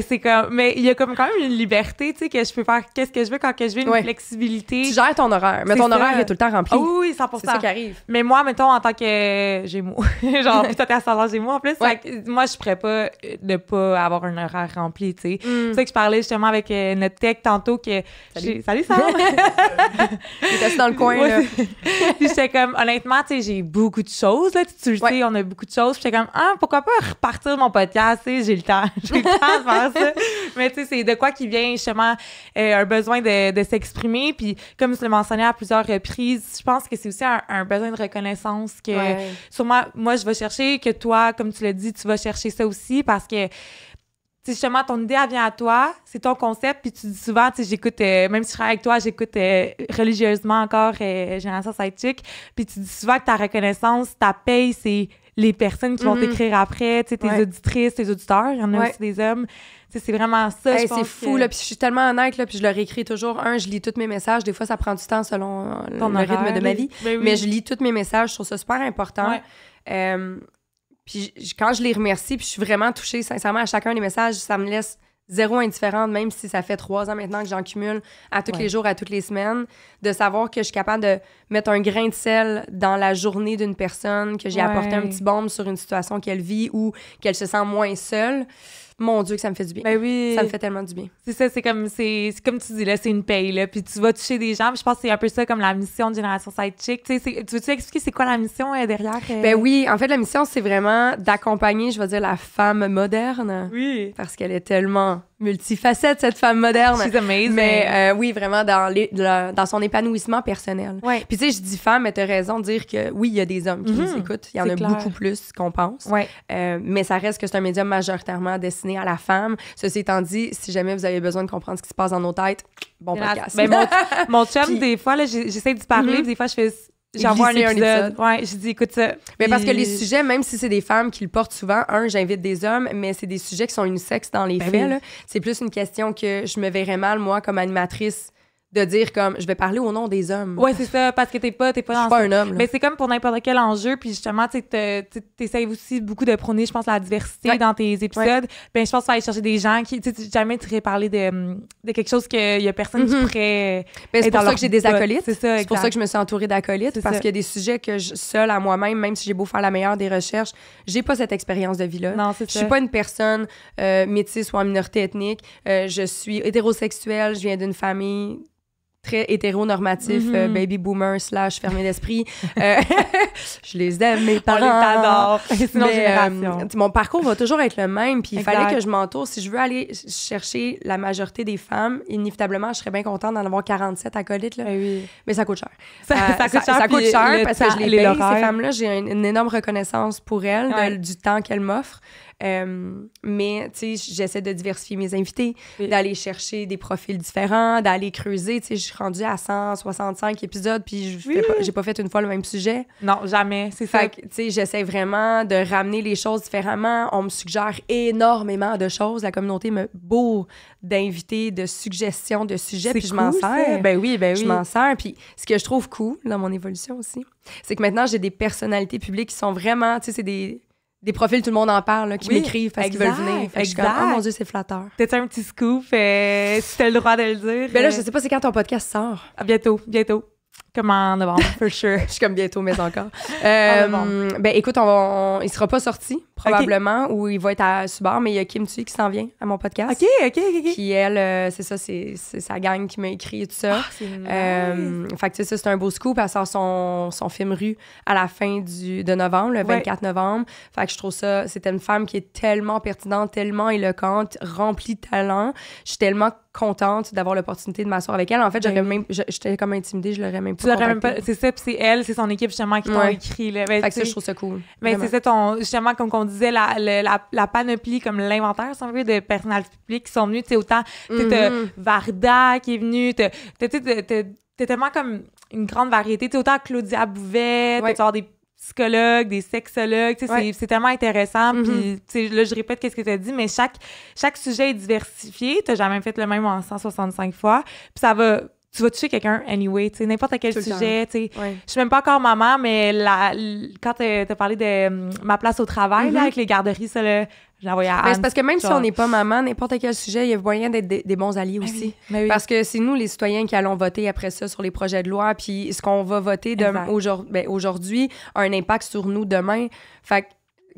c'est comme, mais il y a comme quand même une liberté, tu sais, que je peux peux faire qu'est-ce que je veux quand que je veux, une flexibilité. Tu gères ton horaire, mais ton horaire est tout le temps rempli. Ah oui, 100 C'est ça qui arrive. Mais moi, mettons, en tant que Gémeaux, genre, puis toi, t'es j'ai moi en plus, moi, je pourrais pas euh, de pas avoir un horaire rempli, tu sais. Mm. C'est ça que je parlais justement avec euh, notre tech tantôt que. Salut, Salut Sam! Il dans le coin, là. puis j'étais comme, honnêtement, tu sais, j'ai beaucoup de choses, là. Tu sais, on a beaucoup de choses. j'étais comme, ah, pourquoi pas repartir mon podcast, tu sais, j'ai le temps. J'ai le temps de faire ça. Mais tu sais, c'est de quoi qui vient justement euh, un besoin de, de s'exprimer. Puis comme je le mentionnais à plusieurs reprises, je pense que c'est aussi un, besoin de reconnaissance que sûrement moi je vais chercher, que toi, comme tu l'as dit, tu vas chercher ça aussi parce que sais, justement, ton idée, elle vient à toi, c'est ton concept, puis tu dis souvent, tu j'écoute, euh, même si je travaille avec toi, j'écoute euh, religieusement encore euh, Génération Sidechick, puis tu dis souvent que ta reconnaissance, ta paye, c'est les personnes qui vont mm-hmm. t'écrire après, tu tes auditrices, tes auditeurs, il y en a aussi des hommes
c'est vraiment ça. c'est fou, là. Puis je suis tellement honnête, là. Puis je leur écris toujours. Un, je lis tous mes messages. Des fois, ça prend du temps selon euh, le, rythme de ma vie. Ben Mais je lis tous mes messages. Je trouve ça super important. Euh, puis quand je les remercie, puis je suis vraiment touchée, sincèrement, à chacun des messages, ça me laisse zéro indifférente, même si ça fait trois ans maintenant que j'en cumule à tous les jours, à toutes les semaines, de savoir que je suis capable de mettre un grain de sel dans la journée d'une personne, que j'ai apporté un petit bombe sur une situation qu'elle vit ou qu'elle se sent moins seule mon Dieu, que ça me fait du bien. Ben oui. Ça me fait tellement du bien.
C'est ça, c'est comme, comme tu dis, là, c'est une paye, là. Puis tu vas toucher des gens. je pense que c'est un peu ça, comme la mission de Génération Sidechick. Tu tu veux-tu expliquer c'est quoi la mission euh, derrière?
Euh? Ben oui, en fait, la mission, c'est vraiment d'accompagner, je vais dire, la femme moderne. Oui. Parce qu'elle est tellement multifacette, cette femme moderne. Mais euh, oui, vraiment, dans, dans son épanouissement personnel. Puis tu sais, je dis femme, mais t'as raison de dire que oui, il y a des hommes qui nous mhm. écoutent. Il y en a beaucoup plus qu'on pense. Euh, mais ça reste que c'est un médium majoritairement destiné à la femme. Ceci étant dit, si jamais vous avez besoin de comprendre ce qui se passe dans nos têtes, bon podcast. mais, ben, mon, mon chum, des fois, j'essaie d'y parler, mhm. des fois, je fais J'envoie un un écoute ça. Mais parce que les sujets, même si c'est des femmes qui le portent souvent, un, j'invite des hommes, mais c'est des sujets qui sont une sexe dans les films, ben faits. C'est plus une question que je me verrais mal, moi, comme animatrice de dire comme je vais parler au nom des hommes. Ouais, c'est ça, parce que t'es pas, t'es pas. pas un homme. Mais c'est comme pour n'importe quel enjeu, puis
justement, tu t'essayes aussi beaucoup de prôner, je pense, la diversité dans tes épisodes. Ben, je pense aller chercher des gens qui, tu jamais tu irais parler de, de quelque chose qu'il y a personne qui mm-hmm. pourrait. Ben, c'est pour ça que j'ai des acolytes. C'est ça. C'est pour ça que je me
suis entourée d'acolytes parce qu'il y a des sujets que je, seule à moi-même, même si j'ai beau faire la meilleure des recherches, j'ai pas cette expérience de vie là. Non, c'est Je suis pas une personne euh, métisse ou en minorité ethnique. Euh, je suis hétérosexuelle. Je viens d'une famille très hétéronormatif, normatif euh, mhm. baby boomer slash fermé d'esprit. Euh, je les aime, mes parents. On les adore. Mais, euh, mon parcours va toujours être le même, puis il fallait que je m'entoure. Si je veux aller chercher la majorité des femmes, inévitablement, je serais bien contente d'en avoir 47 acolytes, là. Ben mais ça coûte cher. Ça, coûte cher, parce que je les ces femmes-là. J'ai une, énorme reconnaissance pour elles, du temps qu'elles m'offrent. Euh, mais, tu sais, j'essaie de diversifier mes invités, d'aller chercher des profils différents, d'aller creuser. Tu sais, je suis rendue à 165 épisodes, puis je n'ai j'ai pas fait une fois le même sujet. Non, jamais, c'est ça. tu sais, j'essaie vraiment de ramener les choses différemment. On me suggère énormément de choses. La communauté me bourre d'invités, de suggestions, de sujets, puis je m'en sers. Ben oui, ben oui. Je m'en sers. Puis ce que je trouve cool dans mon évolution aussi, c'est que maintenant, j'ai des personnalités publiques qui sont vraiment, tu sais, c'est des des profils, tout le monde en parle, là, qui m'écrivent parce qu'ils veulent venir. Fait que je suis comme, oh mon Dieu, c'est flatteur. T'as-tu un petit scoop? et euh, si t'as le droit de le dire. Ben là, euh. je sais pas c'est quand ton podcast sort. À ah, bientôt, bientôt. Comme en novembre, for je suis comme bientôt, mais encore. Euh, ben écoute, on, ne il sera pas sorti, probablement, ou il va être à Subar, mais il y a Kim Tui qui s'en vient à mon podcast. OK, OK, OK. Qui, elle, euh, c'est ça, c'est, sa gang qui m'a écrit et tout ça. Oh, tu sais, c'est un beau scoop. Elle sort son, son, film Rue à la fin du, de novembre, le 24 novembre. Fait que je trouve ça, c'était une femme qui est tellement pertinente, tellement éloquente, remplie de talent. Je suis tellement contente d'avoir l'opportunité de m'asseoir avec elle. En fait, j'aurais ben même, j'étais comme intimidée, je l'aurais même pas. Tu l'aurais même pas. C'est
ça, puis c'est elle, c'est son équipe justement qui ouais. t'ont écrit. Là. Ben, fait que ça, je trouve ça cool. Mais ben, c'est ça, ton, justement, comme on disait, la, la, panoplie, comme l'inventaire, si on de personnalités publiques qui sont venues. Tu sais, autant, mm Varda qui est venue, t'es tellement comme une grande variété. Tu autant Claudia Bouvet, ouais. tu as des psychologues, des sexologues. C'est tellement intéressant. Puis mm-hmm. là, je répète ce que tu as dit, mais chaque, chaque sujet est diversifié. Tu n'as jamais fait le même en 165 fois. Puis ça va tu vas tuer quelqu'un anyway, tu sais, n'importe quel sujet, tu sais. Je suis même pas encore maman, mais la, quand t'as
parlé de hum, ma place au travail, mm-hmm. avec les garderies, ça, là, à ben, parce que même si on n'est pas maman, n'importe quel sujet, il y a moyen d'être des, bons alliés ben aussi. Ben parce que c'est nous, les citoyens, qui allons voter après ça sur les projets de loi, puis ce qu'on va voter aujourd'hui a un impact sur nous demain. Fait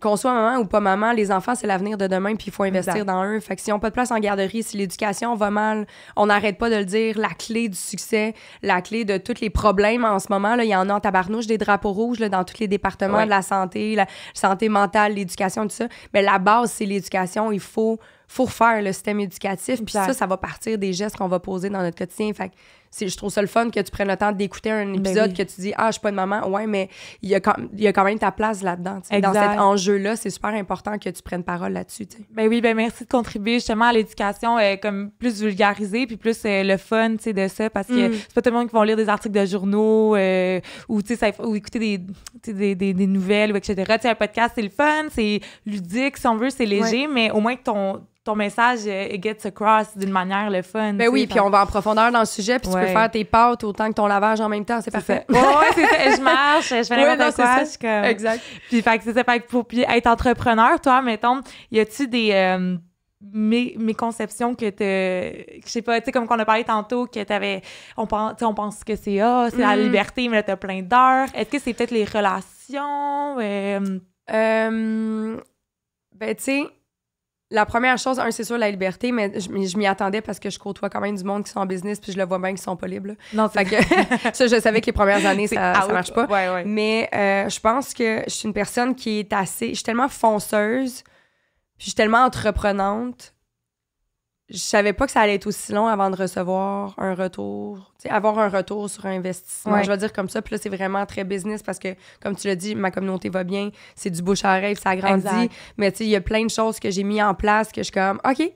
qu'on soit maman ou pas maman, les enfants, c'est l'avenir de demain, puis il faut investir dans eux. Fait que si on pas de place en garderie, si l'éducation va mal, on n'arrête pas de le dire, la clé du succès, la clé de tous les problèmes en ce moment, là, il y en a en tabarnouche des drapeaux rouges dans tous les départements de la santé, la santé mentale, l'éducation, tout ça. Mais la base, c'est l'éducation. Il faut, faut refaire le système éducatif, puis ça, ça va partir des gestes qu'on va poser dans notre quotidien. Fait je trouve ça le fun que tu prennes le temps d'écouter un ben épisode que tu dis, ah, je suis pas une maman. Ouais, mais il y a quand, il y quand même ta place là-dedans. Dans cet enjeu-là, c'est super important que tu prennes parole là-dessus. Ben oui, ben merci de contribuer
justement à l'éducation euh, comme plus vulgarisée puis plus euh, le fun de ça parce que mm. c'est pas tout le monde qui vont lire des articles de journaux euh, ou, écouter des, nouvelles ou etc. sais un podcast, c'est le fun, c'est ludique si on veut, c'est léger, mais au moins que ton ton
message euh, it gets across d'une manière le fun. Ben oui, puis on va en profondeur dans le sujet, puis tu peux faire tes pâtes autant que ton lavage en même temps, c'est parfait. Oui, c'est ça. Je
marche, je fais n'importe ouais, Exact. Puis fait que c'est ça, fait pour être entrepreneur, toi, mettons, y a-tu des euh, mes, mes, conceptions que tu je sais pas tu sais comme qu'on a parlé tantôt que t'avais on pense on pense que c'est ah, c'est la mm. liberté mais là t'as plein d'heures est-ce que c'est peut-être les relations
Euh, euh ben tu sais la première chose, un, c'est sûr, la liberté, mais je, m'y attendais parce que je côtoie quand même du monde qui sont en business, puis je le vois bien qu'ils sont pas libres. Non, que ça, je savais que les premières années, ça, ça marche pas. Mais euh, je pense que je suis une personne qui est assez. Je suis tellement fonceuse, je suis tellement entreprenante je savais pas que ça allait être aussi long avant de recevoir un retour, avoir un retour sur investissement, je vais dire comme ça. Puis là, c'est vraiment très business parce que, comme tu l'as dit, ma communauté va bien, c'est du bouche à oreille, ça grandit. Mais tu sais, il y a plein de choses que j'ai mis en place que je suis comme, OK,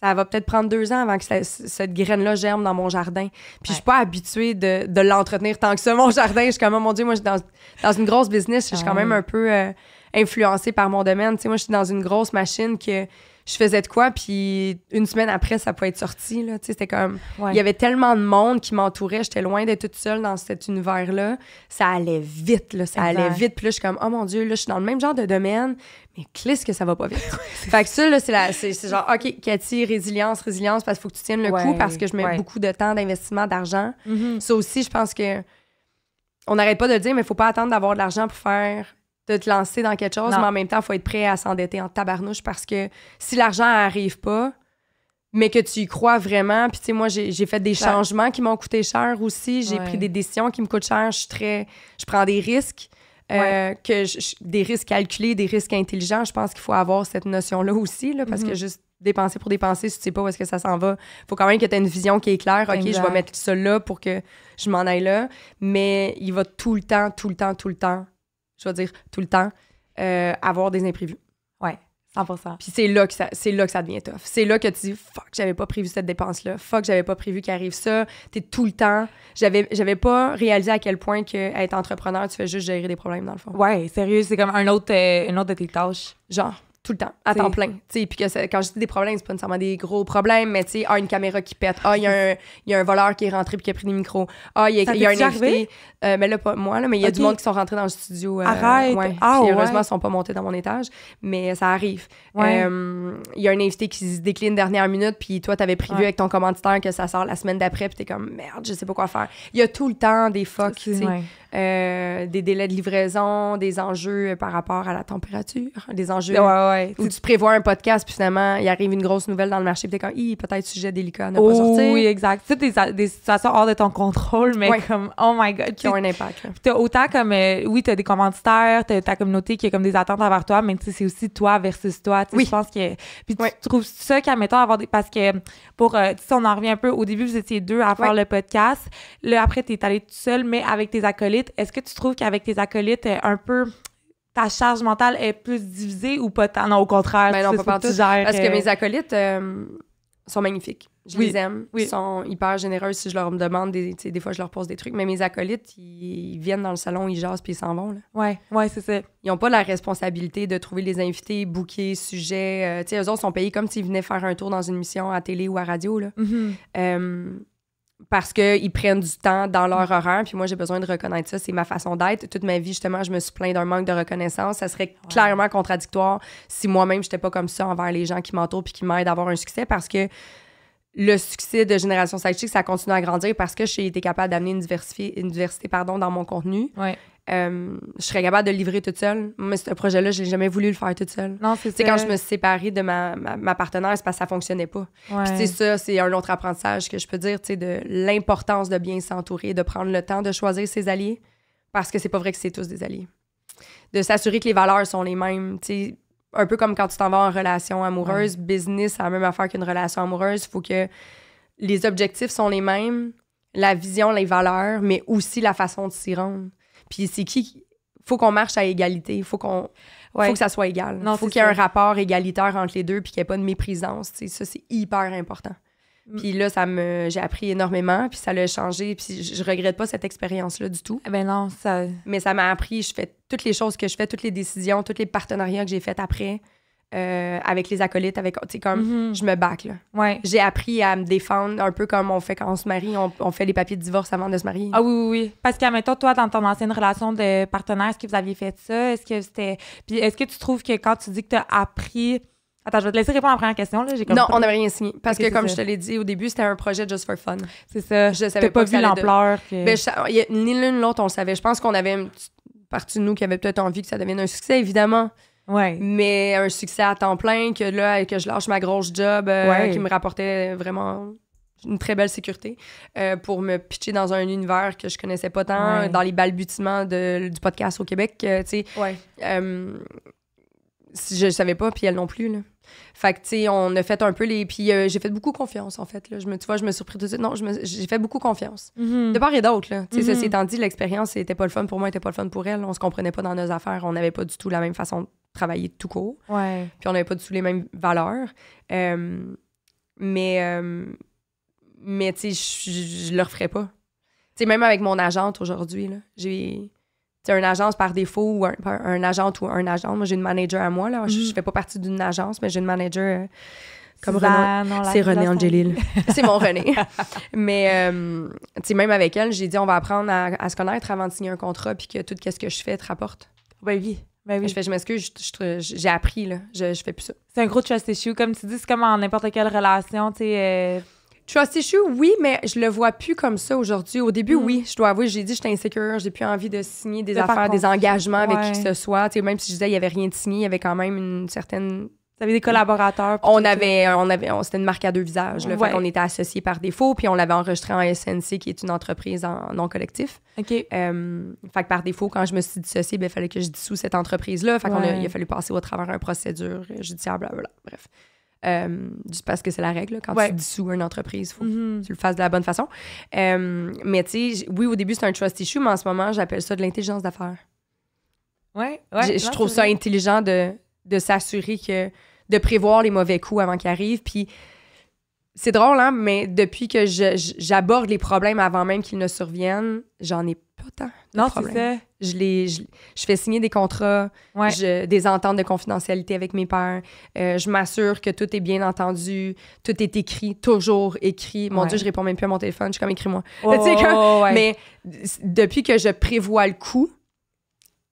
ça va peut-être prendre deux ans avant que cette graine-là germe dans mon jardin. Puis je suis pas habituée de, l'entretenir tant que ça, mon jardin. Je suis comme, oh mon Dieu, moi, je suis dans, une grosse business, je suis ah quand même un peu euh, influencée par mon domaine. Tu sais, moi, je suis dans une grosse machine que je faisais de quoi, puis une semaine après, ça pouvait être sorti. Là, c'était comme, il y avait tellement de monde qui m'entourait, j'étais loin d'être toute seule dans cet univers-là. Ça allait vite, là, ça allait vite. Puis là, je suis comme, oh mon Dieu, là, je suis dans le même genre de domaine, mais clisse que ça va pas vite. fait que ça, là, c'est, la, c'est, genre, OK, Cathy, résilience, résilience, parce qu'il faut que tu tiennes le coup, parce que je mets beaucoup de temps, d'investissement, d'argent. c'est mm-hmm. Ça aussi, je pense que on n'arrête pas de dire, mais il faut pas attendre d'avoir de l'argent pour faire de te lancer dans quelque chose, mais en même temps, il faut être prêt à s'endetter en tabarnouche parce que si l'argent n'arrive pas, mais que tu y crois vraiment, puis tu sais, moi, j'ai fait des changements qui m'ont coûté cher aussi, j'ai pris des décisions qui me coûtent cher, je suis très... Je prends des risques, euh, que des risques calculés, des risques intelligents, je pense qu'il faut avoir cette notion-là aussi, parce que mhm. juste dépenser pour dépenser, si tu sais pas où est-ce que ça s'en va, faut quand même que tu aies une vision qui est claire. OK, je vais mettre ça là pour que je m'en aille là. Mais il va tout le temps, tout le temps, tout le temps je vais dire tout le temps, euh, avoir des imprévus. Ouais. 100%. Puis c'est là que ça c'est là que ça devient tough. C'est là que tu dis fuck, j'avais pas prévu cette dépense là. Fuck, j'avais pas prévu qu'il arrive ça. T'es tout le temps, j'avais j'avais pas réalisé à quel point que être entrepreneur, tu fais juste gérer des problèmes dans le fond. Ouais, sérieux, c'est comme un autre euh, autre de tes tâches. Genre tout le temps, à temps plein. Puis que quand je dis des problèmes, c'est pas nécessairement des gros problèmes, mais tu sais, ah, une caméra qui pète, ah, il y, a un voleur qui est rentré puis qui a pris des micros, ah, il y a, un invité. Euh, mais là, pas moi, là, mais il y a du monde qui sont rentrés dans le studio. Euh, Arrête! Ah, heureusement, ils sont pas montés dans mon étage, mais ça arrive. Euh, il y a un invité qui se décline dernière minute, puis toi, t'avais prévu avec ton commanditaire que ça sort la semaine d'après, puis t'es comme, merde, je sais pas quoi faire. Il y a tout le temps des fucks, des délais de livraison, des enjeux par rapport à la température, des enjeux... Ou tu prévois un podcast, puis finalement, il arrive une grosse nouvelle dans le marché, puis t'es comme, peut-être sujet délicat ne pas oh, sortir. Oui, exact. Tu des, des, situations hors de ton contrôle,
mais comme, oh my God. Qui ont un impact. T'as autant comme, oui euh, oui, t'as des commanditaires, t'as ta communauté qui a comme des attentes envers toi, mais c'est aussi toi versus toi. Oui. Je pense que. Puis tu trouves ça qu'à mettons avoir des. Parce que, pour. Euh, si on en revient un peu, au début, vous étiez deux à faire le podcast. Là, après, t'es allé tout seul, mais avec tes acolytes. Est-ce que tu trouves qu'avec tes acolytes, euh, un peu
ta charge mentale est plus divisée ou pas Non, au contraire, ben Parce que euh, mes acolytes euh, sont magnifiques. Je les aime. Ils sont hyper généreux si je leur demande. Des, fois, je leur pose des trucs. Mais mes acolytes, ils, viennent dans le salon, ils jasent puis ils s'en vont. Oui, Ouais, c'est ça. Ils n'ont pas la responsabilité de trouver les invités, bouquets, sujets. Euh, eux autres sont payés comme s'ils venaient faire un tour dans une mission à télé ou à radio. Là. Mm-hmm parce qu'ils prennent du temps dans leur horaire. Puis moi, j'ai besoin de reconnaître ça. C'est ma façon d'être. Toute ma vie, justement, je me suis plaint d'un manque de reconnaissance. Ça serait clairement contradictoire si moi-même, j'étais pas comme ça envers les gens qui m'entourent puis qui m'aident à avoir un succès parce que le succès de Génération Sidechick, ça continue à grandir parce que j'ai été capable d'amener une, une, diversité pardon, dans mon contenu. Ouais. Euh, je serais capable de le livrer toute seule. Mais ce projet-là, je n'ai jamais voulu le faire toute seule. Non, c'est quand je me séparais de ma, partenaire, c'est parce que ça fonctionnait pas. C'est ça, c'est un autre apprentissage que je peux dire, de l'importance de bien s'entourer, de prendre le temps de choisir ses alliés, parce que c'est pas vrai que c'est tous des alliés. De s'assurer que les valeurs sont les mêmes, tu Un peu comme quand tu t'en vas en relation amoureuse, business, c'est la même affaire qu'une relation amoureuse. Il faut que les objectifs sont les mêmes, la vision, les valeurs, mais aussi la façon de s'y rendre. Puis c'est qui faut qu'on marche à égalité, il faut qu'on faut que ça soit égal. Il faut qu'il y ait un rapport égalitaire entre les deux puis qu'il n'y ait pas de méprisance, ça c'est hyper important. Mm. Puis là ça me j'ai appris énormément puis ça l'a changé puis je, regrette pas cette expérience là du tout. Eh ben non, ça mais ça m'a appris, je fais toutes les choses que je fais, toutes les décisions, tous les partenariats que j'ai faits après. Euh, avec les acolytes, avec, tu sais, comme, mhm. je me bac, là. Ouais. J'ai appris à me défendre un peu comme on fait quand on se marie, on, fait les papiers de divorce avant de se marier. Ah
oui, oui, oui. Parce qu'à mettons, toi, dans ton ancienne relation de partenaire, est-ce que vous aviez fait ça? Est-ce que c'était. Puis est-ce que tu trouves que quand tu dis que tu as appris. Attends, je vais te laisser répondre à la première question. Là. Comme non, on n'avait rien signé. Parce que, comme je te l'ai
dit au début, c'était un projet just for fun. C'est ça. Je savais pas, pas vu l'ampleur. Ben, ni l'une l'autre, on savait. Je pense qu'on avait une partie de nous qui avait peut-être envie que ça devienne un succès, évidemment. Mais un succès à temps plein, que là, que je lâche ma grosse job euh, qui me rapportait vraiment une très belle sécurité euh, pour me pitcher dans un univers que je connaissais pas tant, dans les balbutiements de, du podcast au Québec, euh, tu sais. je ne savais pas, puis elle non plus, là. Fait que, tu sais, on a fait un peu les. Puis j'ai fait beaucoup confiance, en fait. Là. Je me, tu vois, je me suis surpris tout de suite. Non, j'ai fait beaucoup confiance. Mm-hmm. De part et d'autre, là. Tu sais, mm-hmm. dit, l'expérience, c'était pas le fun pour moi, c'était pas le fun pour elle. On se comprenait pas dans nos affaires. On n'avait pas du tout la même façon travailler tout court. Puis on n'avait pas du tout les mêmes valeurs. Euh, mais, euh, mais tu sais, je, le referais pas. Tu sais, même avec mon agente aujourd'hui, j'ai une agence par défaut ou un, un agente ou un agent. Moi, j'ai une manager à moi. Là. Je, mm-hmm. fais pas partie d'une agence, mais j'ai une manager euh, comme René. C'est René Angelil. C'est mon René. mais, tu sais, même avec elle, j'ai dit on va apprendre à, se connaître avant de signer un contrat puis que tout ce que je fais te rapporte. Ben oui, oui. Ben je fais, je m'excuse, j'ai appris, là. Je, je fais plus ça. C'est un gros trust issue. Comme tu dis, c'est comme en n'importe quelle relation, tu sais. Euh... Trust issue, oui, mais je le vois plus comme ça aujourd'hui. Au début, mm. oui, je dois avouer, j'ai dit, j'étais insécure, j'ai plus envie de signer des affaires, des engagements avec qui que ce soit. Tu sais, même si je disais, il n'y avait rien de signé, il y avait quand même une certaine vous des collaborateurs. On avait, on avait, c'était une marque à deux visages. le on était associés par défaut, puis on l'avait enregistré en SNC, qui est une entreprise en non collectif. OK. Euh, fait que par défaut, quand je me suis dissociée, il ben, fallait que je dissous cette entreprise-là. Fait a, il a fallu passer au travers une procédure judiciaire, blablabla. Bref. Euh, juste parce que c'est la règle. quand tu dissous une entreprise, il faut mm-hmm. que tu le fasses de la bonne façon. Euh, mais tu sais, oui, au début, c'est un trust issue, mais en ce moment, j'appelle ça de l'intelligence d'affaires.
Ouais, je trouve ça
intelligent de de s'assurer que de prévoir les mauvais coups avant qu'ils arrivent. Puis c'est drôle, hein, mais depuis que j'aborde les problèmes avant même qu'ils ne surviennent, j'en ai pas tant. non, c'est ça. Je, les, je, fais signer des contrats, je, des ententes de confidentialité avec mes pères. Euh, je m'assure que tout est bien entendu, tout est écrit, toujours écrit. Mon Dieu, je réponds même plus à mon téléphone, je suis comme écris-moi. Mais depuis que je prévois le coup,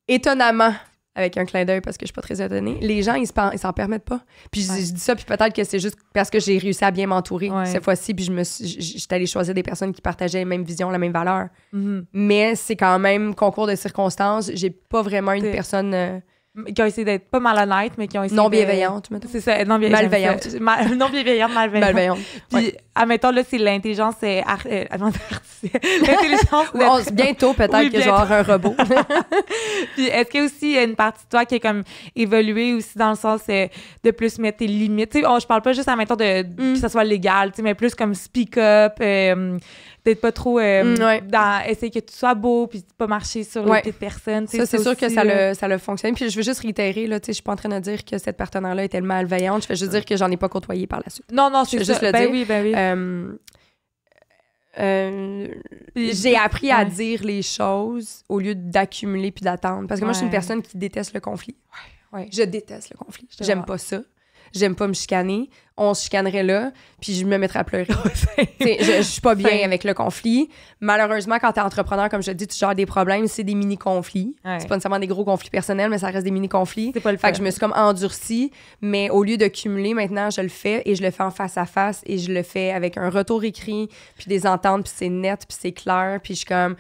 étonnamment, avec un clin d'œil parce que je suis pas très étonnée. Les gens, ils s'en permettent pas. Puis je, dis ça, puis peut-être que c'est juste parce que j'ai réussi à bien m'entourer cette fois-ci, puis je me j'étais allée choisir des personnes qui partageaient la même vision, la même valeur. Mm-hmm. Mais c'est quand même concours de circonstances. J'ai pas vraiment une personne. Euh, qui ont essayé d'être pas malhonnêtes, mais qui ont essayé. Non bienveillantes, de... C'est ça, non bienveillantes. Malveillantes.
non bienveillantes, malveillantes. Malveillantes. Puis, à admettons, là, c'est l'intelligence c'est... artificielle. Euh, l'intelligence. bientôt, peut-être que genre un robot. Puis, est-ce qu'il y a aussi une partie de toi qui est comme évoluée aussi dans le sens euh, de plus mettre tes limites? Tu sais, je parle pas juste, admettons, de, mm. que ça soit légal, tu sais, mais plus comme speak up. Euh, d'être pas trop euh, mm, dans essayer que tu sois beau puis pas marcher sur les personnes. Ça, c'est sûr que ça le,
ça le fonctionne. Puis je veux juste réitérer, là, tu sais, je suis pas en train de dire que cette partenaire-là est tellement malveillante. Je vais juste dire que j'en ai pas côtoyé par la suite. Non, non, c'est juste le ben dire. Ben euh, euh, j'ai appris à dire les choses au lieu d'accumuler puis d'attendre. Parce que moi, je suis une personne qui déteste le conflit. Je déteste le conflit. J'aime pas ça j'aime pas me chicaner, on se chicanerait là, puis je me mettrais à pleurer. je, suis pas bien avec le conflit. Malheureusement, quand t'es entrepreneur, comme je te dis, tu gères des problèmes, c'est des mini-conflits. C'est pas nécessairement des gros conflits personnels, mais ça reste des mini-conflits. C'est pas le fait que je me suis comme endurcie, mais au lieu de cumuler, maintenant, je le fais et je le fais en face à face et je le fais avec un retour écrit, puis des ententes, puis c'est net, puis c'est clair, puis je suis comme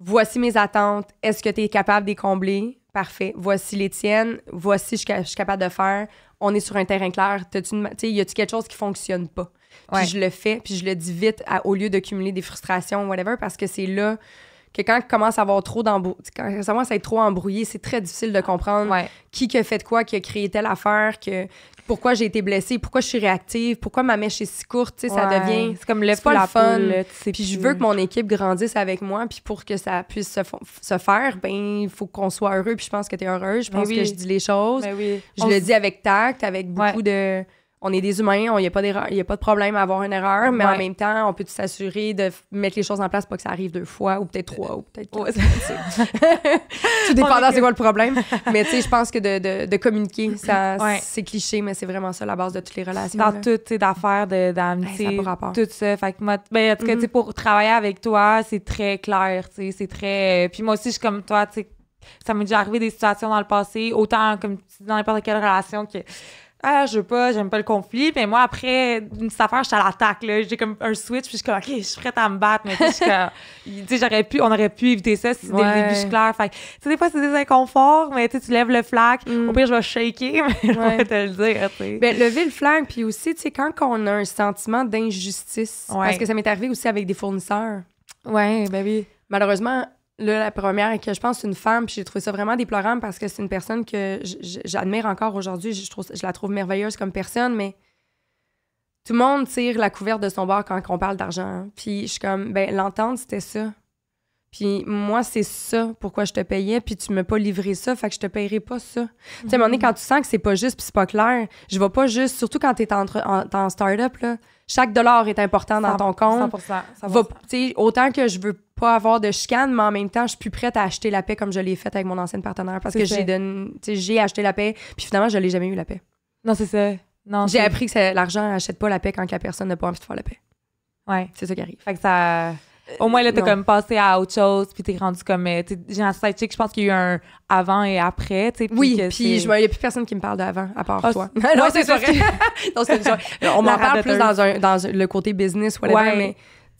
voici mes attentes, est-ce que tu es capable d'y combler? Parfait. Voici les tiennes, voici ce que je suis capable de faire, on est sur un terrain clair. Il y a-tu quelque chose qui fonctionne pas? Puis je le fais, puis je le dis vite au lieu de cumuler des frustrations, whatever, parce que c'est là que quand commence à avoir trop quand commence à être trop embrouillé, c'est très difficile de comprendre qui qui a fait quoi, qui a créé telle affaire, que pourquoi j'ai été blessée, pourquoi je suis réactive, pourquoi ma mèche est si courte, ça devient c'est comme le pas le fun. puis je veux que mon équipe grandisse avec moi, puis pour que ça puisse se, faire, ben il faut qu'on soit heureux, puis je pense que tu es heureuse, je ben pense que je dis les choses. Ben je le dis avec tact, avec beaucoup de on est des humains, il n'y a pas d'erreur, il a pas de problème à avoir une erreur, mais en même temps, on peut s'assurer de mettre les choses en place pour que ça arrive deux fois ou peut-être trois euh, ou peut-être trois. Tout dépendant c'est quoi le problème. Mais tu sais, je pense que de, communiquer, ça, c'est cliché, mais c'est vraiment ça la base de toutes les relations. Dans toutes tes affaires d'amitié, ben, tout ça. Fait que moi, ben, en tout cas, mm-hmm.
pour travailler avec toi, c'est très clair, tu c'est très... Euh, puis moi aussi, je suis comme toi, tu sais, ça m'est déjà arrivé des situations dans le passé, autant comme dans n'importe quelle relation que ah, je veux pas, j'aime pas le conflit. Mais moi, après une petite affaire, je suis à l'attaque. J'ai comme un switch, puis je suis comme, OK, je suis prête à me battre. Mais tu sais, j'aurais pu, on aurait pu éviter ça si dès le début, je suis claire. Fait tu sais, des fois, c'est des inconforts, mais tu lèves le flac.
Au mm. pire, je vais shaker,
mais je vais te le dire, tu Ben, lever
le flag, puis aussi, tu sais, quand on a un sentiment d'injustice, parce que ça m'est arrivé aussi avec des fournisseurs. Ouais, ben oui. Malheureusement, Là, la première est que je pense, c'est une femme, puis j'ai trouvé ça vraiment déplorable parce que c'est une personne que j'admire encore aujourd'hui. Je, je la trouve merveilleuse comme personne, mais tout le monde tire la couverte de son bord quand on parle d'argent. Hein. Puis je suis comme, ben, l'entente, c'était ça. Puis moi, c'est ça pourquoi je te payais, puis tu m'as pas livré ça, fait que je te payerai pas ça. Tu sais, à un mm-hmm. quand tu sens que c'est pas juste puis c'est pas clair, je vais pas juste, surtout quand tu en, en, en start-up, là, chaque dollar est important dans ton compte. 100%, Va, autant que je veux pas avoir de chicane, mais en même temps, je suis plus prête à acheter la paix comme je l'ai faite avec mon ancienne partenaire parce que j'ai acheté la paix, puis finalement, je l'ai jamais eu la paix. Non, c'est ça. Non, j'ai appris que l'argent n'achète pas la paix quand la personne n'a pas envie de faire la paix. Ouais. C'est ça qui arrive. Fait que ça euh, Au moins, là, t'es comme
passé à autre chose, puis t'es rendu comme. Euh, j'ai un side chick, je pense qu'il y a eu un avant et après. oui, puis il n'y a
plus personne qui me parle d'avant, à part ah, toi. non, c'est vrai. On m'en parle plus dans, le côté business, whatever, ouais.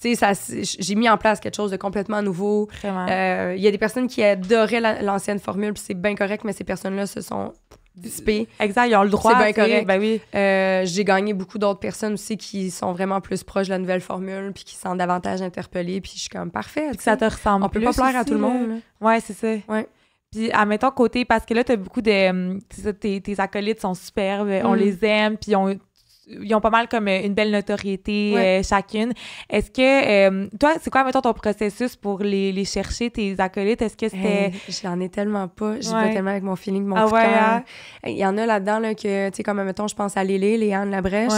mais j'ai mis en place quelque chose de complètement nouveau. Euh, il y a des personnes qui adoraient l'ancienne formule, puis c'est bien correct, mais ces personnes-là se sont participer. Exact, ils ont le droit. C'est bien correct. Ben oui. Euh, j'ai gagné beaucoup d'autres personnes aussi qui sont vraiment plus proches de la nouvelle formule puis qui sont davantage interpellées. Puis je suis comme parfait. ça te ressemble. On peut pas plaire à tout le monde. Oui,
Ouais, c'est ça. Ouais. Puis, admettons, côté, parce que là, tu as beaucoup de. Hum, tes, tes acolytes sont superbes, on mm. les aime, puis on ils ont pas mal comme euh, une belle notoriété euh, chacune. Est-ce que euh, toi, c'est quoi mettons ton processus pour
les, chercher tes acolytes Est-ce que c'était J'en ai tellement pas, j'y vais tellement avec mon feeling, mon ah, hein? Il y en a là-dedans que tu sais comme mettons je pense à Lily, Léanne Labrèche.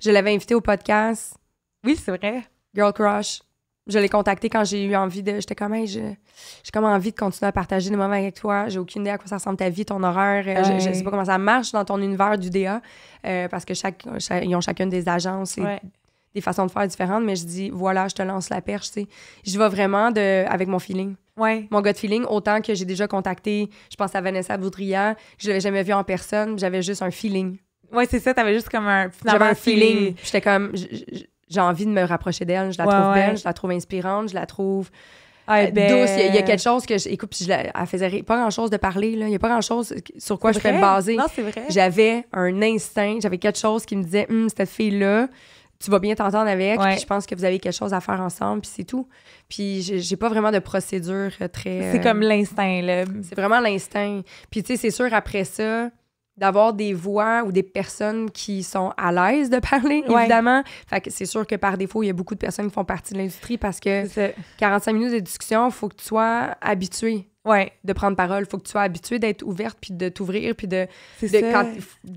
Je l'avais invitée au podcast. Oui, c'est vrai. Girl Crush je l'ai contacté quand j'ai eu envie de. J'étais comme, hey, j'ai comme envie de continuer à partager des moments avec toi. J'ai aucune idée à quoi ça ressemble ta vie, ton horreur. Euh, je, ne sais pas comment ça marche dans ton univers du DA euh, parce que chaque, ils ont chacune des agences et des façons de faire différentes. Mais je dis, voilà, je te lance la perche. sais Je vais vraiment de, avec mon feeling. Ouais. Mon gut feeling, autant que j'ai déjà contacté, je pense à Vanessa Boudria, je l'avais jamais vue en personne, j'avais juste un feeling.
Ouais, c'est ça, Tu avais juste comme un. J'avais un feeling.
J'étais comme j'ai envie de me rapprocher d'elle. Je la trouve belle, je la trouve inspirante, je la trouve ah, euh, douce. Il y, a, quelque chose que, je, écoute, puis je la, elle faisait pas grand-chose de parler. Là. Il n'y a pas grand-chose sur quoi je serais me baser. Non, c'est vrai. J'avais un instinct, j'avais quelque chose qui me disait hum, cette fille-là, tu vas bien t'entendre avec, je pense que vous avez quelque chose à faire ensemble, puis c'est tout. Puis j'ai pas vraiment de procédure euh, très... C'est euh, comme l'instinct, là. C'est vraiment l'instinct. Puis tu sais, c'est sûr, après ça d'avoir des voix ou des personnes qui sont à l'aise de parler, évidemment. Fait que c'est sûr que par défaut, il y a beaucoup de personnes qui font partie de l'industrie parce que 45 minutes de discussion, il faut que tu sois habitué ouais. de prendre parole. Il faut que tu sois habitué d'être ouverte puis de t'ouvrir puis de... de quand,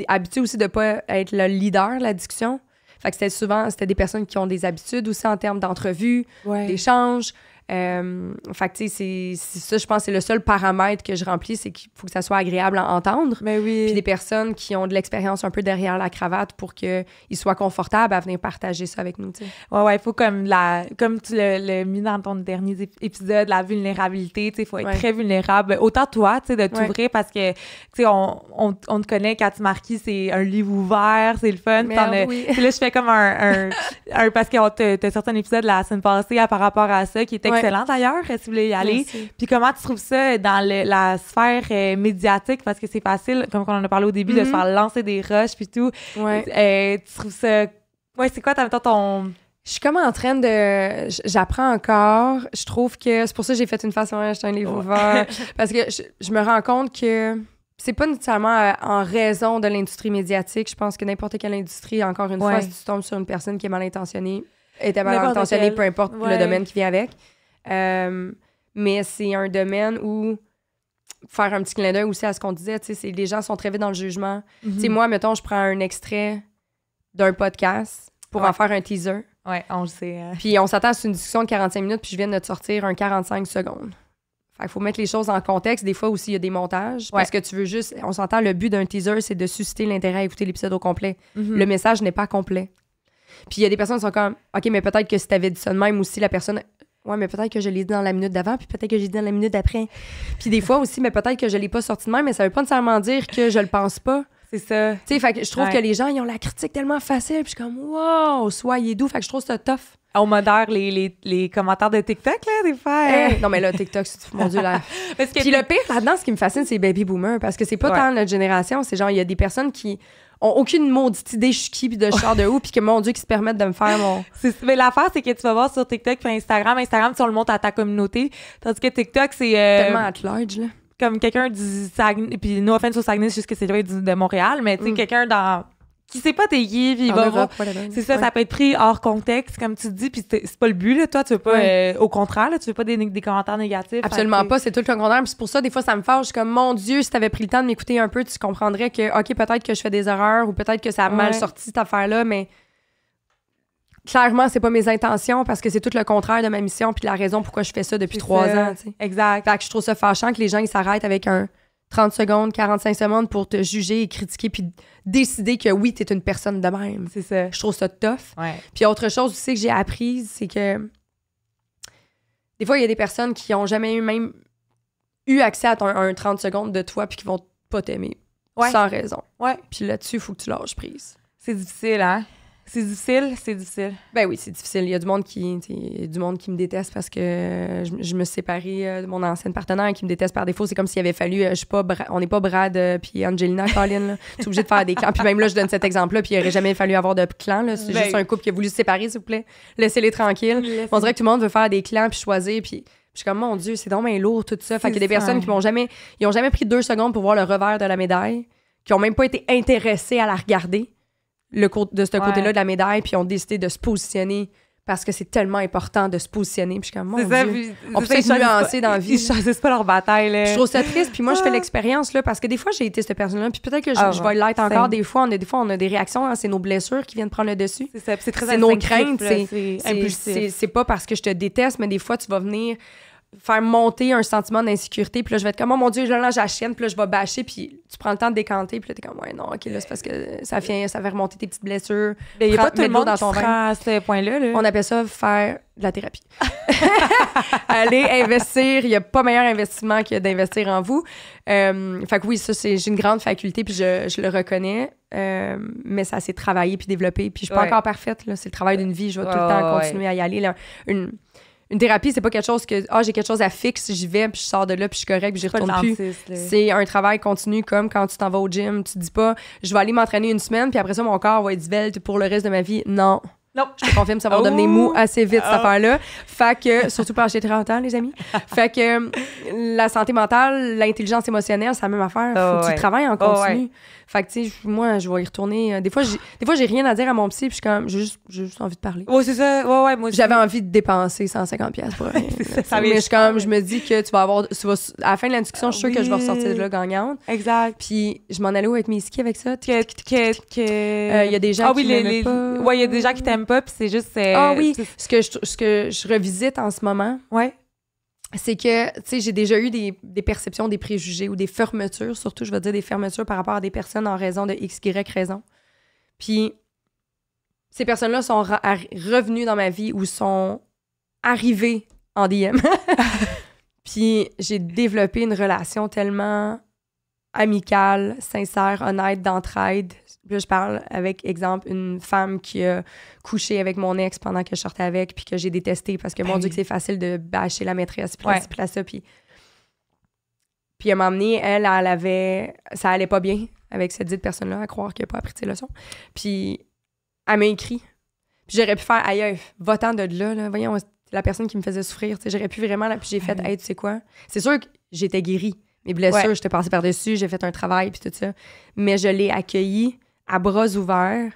habitué aussi de pas être le leader de la discussion. Fait que c'était souvent, c'était des personnes qui ont des habitudes aussi en termes d'entrevue, ouais. d'échanges. Euh, fait tu sais, c'est ça, je pense, c'est le seul paramètre que je remplis, c'est qu'il faut que ça soit agréable à entendre. Mais ben oui. Puis des personnes qui ont de l'expérience un peu derrière la cravate pour qu'ils soient confortables à venir partager ça avec nous, tu sais. Ouais, ouais, il faut comme la, comme tu l'as mis dans ton dernier
épisode, la vulnérabilité, tu sais, il faut être très vulnérable. Ben, autant toi, tu sais, de t'ouvrir parce que, tu sais, on, on, te connaît, Cathy Marquis, c'est un livre ouvert, c'est le fun. Merde, oui. là, je fais comme un, un, parce qu'on t'a sorti un épisode la semaine passée à, par rapport à ça qui était excellent d'ailleurs, euh, si vous voulez y aller. Puis comment tu trouves ça euh, dans le, la sphère euh, médiatique? Parce que c'est facile, comme on en a parlé au début, de se mhm. faire lancer des rushs puis tout. Ouais. tu trouves ça...
Ouais, c'est quoi, t'as ton... Je suis comme en train de. J'apprends encore. Je trouve que. C'est pour ça que j'ai fait une façon d'acheter un livre ouvert. parce que je, me rends compte que c'est pas nécessairement en raison de l'industrie médiatique. Je pense que n'importe quelle industrie, encore une fois, si tu tombes sur une personne qui est mal intentionnée, était mal intentionnée, peu importe le domaine qui vient avec. Euh, mais c'est un domaine où faire un petit clin d'œil aussi à ce qu'on disait, tu sais, les gens sont très vite dans le jugement. Mm-hmm. Tu sais, moi, mettons, je prends un extrait d'un podcast pour en faire un teaser. Ouais, on le sait. Hein. Puis on s'attend à une discussion de 45 minutes, puis je viens de te sortir un 45 secondes. Fait il faut mettre les choses en contexte. Des fois aussi, il y a des montages. Parce que tu veux juste. On s'entend, le but d'un teaser, c'est de susciter l'intérêt à écouter l'épisode au complet. Mm-hmm. Le message n'est pas complet. Puis il y a des personnes qui sont comme OK, mais peut-être que si t'avais dit ça de même aussi, la personne Ouais, mais peut-être que je l'ai dit dans la minute d'avant, puis peut-être que j'ai dit dans la minute d'après. Puis des fois aussi, mais peut-être que je l'ai pas sorti de même, mais ça veut pas nécessairement dire que je le pense pas. C'est ça. Tu sais, fait je trouve que les gens, ils ont la critique tellement facile, puis je suis comme, wow, soyez doux. Fait que je trouve ça tough.
On modère les, commentaires de TikTok, là, des fois. Hein? non, mais
là, TikTok, mon Dieu, là. puis le pire là-dedans, ce qui me fascine, c'est Baby Boomer, parce que c'est pas tant notre génération, c'est genre, il y a des personnes qui ont aucune maudite idée je suis qui puis de char de où puis que mon dieu qui se permettent de me faire mon
mais l'affaire c'est que tu vas voir sur TikTok puis Instagram Instagram tu le montres à ta communauté tandis que TikTok c'est euh, tellement at large là comme quelqu'un du Saguenay puis on offense au Saguenay c'est juste que c'est de Montréal mais tu sais mm. quelqu'un dans qui sait pas t'es puis il ah va voir. C'est ça, ça
peut être pris hors contexte, comme tu dis, puis c'est pas le but, là. Toi, tu veux pas, euh, au contraire, là, tu veux pas des, des commentaires négatifs. Absolument pas, c'est tout le contraire. c'est pour ça, des fois, ça me fâche. comme, mon Dieu, si t'avais pris le temps de m'écouter un peu, tu comprendrais que, OK, peut-être que je fais des erreurs ou peut-être que ça a mal sorti cette affaire-là, mais clairement, c'est pas mes intentions parce que c'est tout le contraire de ma mission puis la raison pourquoi je fais ça depuis trois ans, t'sais. Exact. Fait que je trouve ça fâchant que les gens, ils s'arrêtent avec un 30 secondes, 45 secondes pour te juger et critiquer puis décider que oui, tu es une personne de même. C'est ça. Je trouve ça tough. Puis autre chose aussi que j'ai apprise, c'est que des fois, il y a des personnes qui ont jamais eu même eu accès à, un 30 secondes de toi puis qui vont pas t'aimer. Sans raison. Ouais. Puis là-dessus, il faut que tu lâches prise. C'est difficile, hein? C'est difficile, c'est difficile. Ben oui, c'est difficile. Il y a du monde qui, du monde qui me déteste parce que je, me suis euh, de mon ancienne partenaire qui me déteste par défaut. C'est comme s'il avait fallu, euh, je suis pas, on n'est pas Brad euh, puis Angelina Pauline. Tu es obligé de faire des clans. Puis même là, je donne cet exemple-là, puis il aurait jamais fallu avoir de clan. C'est ben juste un couple qui a voulu se séparer, s'il vous plaît. Laissez-les tranquilles. on dirait que tout le monde veut faire des clans puis choisir, puis je suis comme, mon Dieu, c'est dommage lourd, tout ça. Fait qu'il y a des personnes qui n'ont jamais, ils ont jamais pris deux secondes pour voir le revers de la médaille, qui ont même pas été intéressées à la regarder le de ce côté-là de la médaille, puis ont décidé de se positionner parce que c'est tellement important de se positionner. Puis comme, mon on peut dans vie. Ils choisissent pas leur bataille. Je trouve ça triste. Puis moi, je fais ah. l'expérience là parce que des fois, j'ai été cette personne-là. Puis peut-être que je, ah, vais l'être encore des fois. On a, des des réactions. Hein, c'est nos blessures qui viennent prendre le dessus. C'est C'est nos craintes. C'est pas parce que je te déteste, mais des fois, tu vas venir faire monter un sentiment d'insécurité. Puis là, je vais être comme, oh mon Dieu, là, j'achète, puis là, je vais bâcher. Puis tu prends le temps de décanter, puis là, t'es comme, ouais, non, OK, là, c'est parce que ça vient, ça fait remonter tes petites blessures. Il ben, n'y a pas tout le monde dans ton à ce point-là. On appelle ça faire de la thérapie. Aller investir. Il n'y a pas meilleur investissement que d'investir en vous. Euh, fait que oui, ça, c'est, j'ai une grande faculté, puis je, je le reconnais. Euh, mais ça s'est travaillé puis développer. Puis je suis pas encore parfaite. Là. C'est le travail d'une vie. Je vais tout le temps continuer à y aller. Là, une une thérapie, c'est pas quelque chose que ah, j'ai quelque chose à fixe, j'y vais, puis je sors de là, puis je suis correct, puis j'y retourne plus. C'est un travail continu, comme quand tu t'en vas au gym, tu dis pas je vais aller m'entraîner une semaine, puis après ça, mon corps va être svelte pour le reste de ma vie. Non. Non, je te confirme, ça va oh. devenir mou assez vite, cette ah! affaire-là. Fait que, surtout pas acheter 30 ans, les amis. Fait que la santé mentale, l'intelligence émotionnelle, c'est la même affaire. Faut oh, que tu travailles en oh, continu. Fait que, tu sais, moi, je vais y retourner. Euh, des fois, j'ai rien à dire à mon psy, puis j'ai juste, envie de parler. Oui, c'est ça. Ouais, ouais, moi J'avais envie de dépenser 150$ pour rien. ça, mais je, comme, ah, je me dis que tu vas avoir. à la fin de la discussion, je suis sûre que je vais ah, ressortir de là gagnante. Exact. Puis je m'en allais où avec mes skis avec ça. Il euh, y a des gens qui. oui, il y a des gens qui t'aiment puis c'est juste. Ah ce que, je, ce que je revisite en ce moment. Ouais c'est que, tu sais, j'ai déjà eu des, perceptions, des préjugés ou des fermetures, surtout, je veux dire des fermetures par rapport à des personnes en raison de X, Y raison. Puis, ces personnes-là sont revenues dans ma vie ou sont arrivées en DM. Puis, j'ai développé une relation tellement amicale, sincère, honnête, d'entraide. je parle avec, exemple, une femme qui a couché avec mon ex pendant que je sortais avec, puis que j'ai détesté parce que, mon ben Dieu, que c'est facile de bâcher la maîtresse, puis place, là, ça, puis... Puis elle m'a amené. elle, elle avait... Ça allait pas bien avec cette dite personne-là, à croire qu'elle n'a pas appris ses leçons. Puis elle m'a écrit. Puis j'aurais pu faire, ailleurs. votant de là, là, voyons, la personne qui me faisait souffrir. J'aurais pu vraiment, là, puis j'ai ben fait, hey, tu sais quoi? C'est sûr que j'étais guérie mes blessures, je j'étais passé par-dessus, j'ai fait un travail, puis tout ça. Mais je l'ai accueilli à bras ouverts.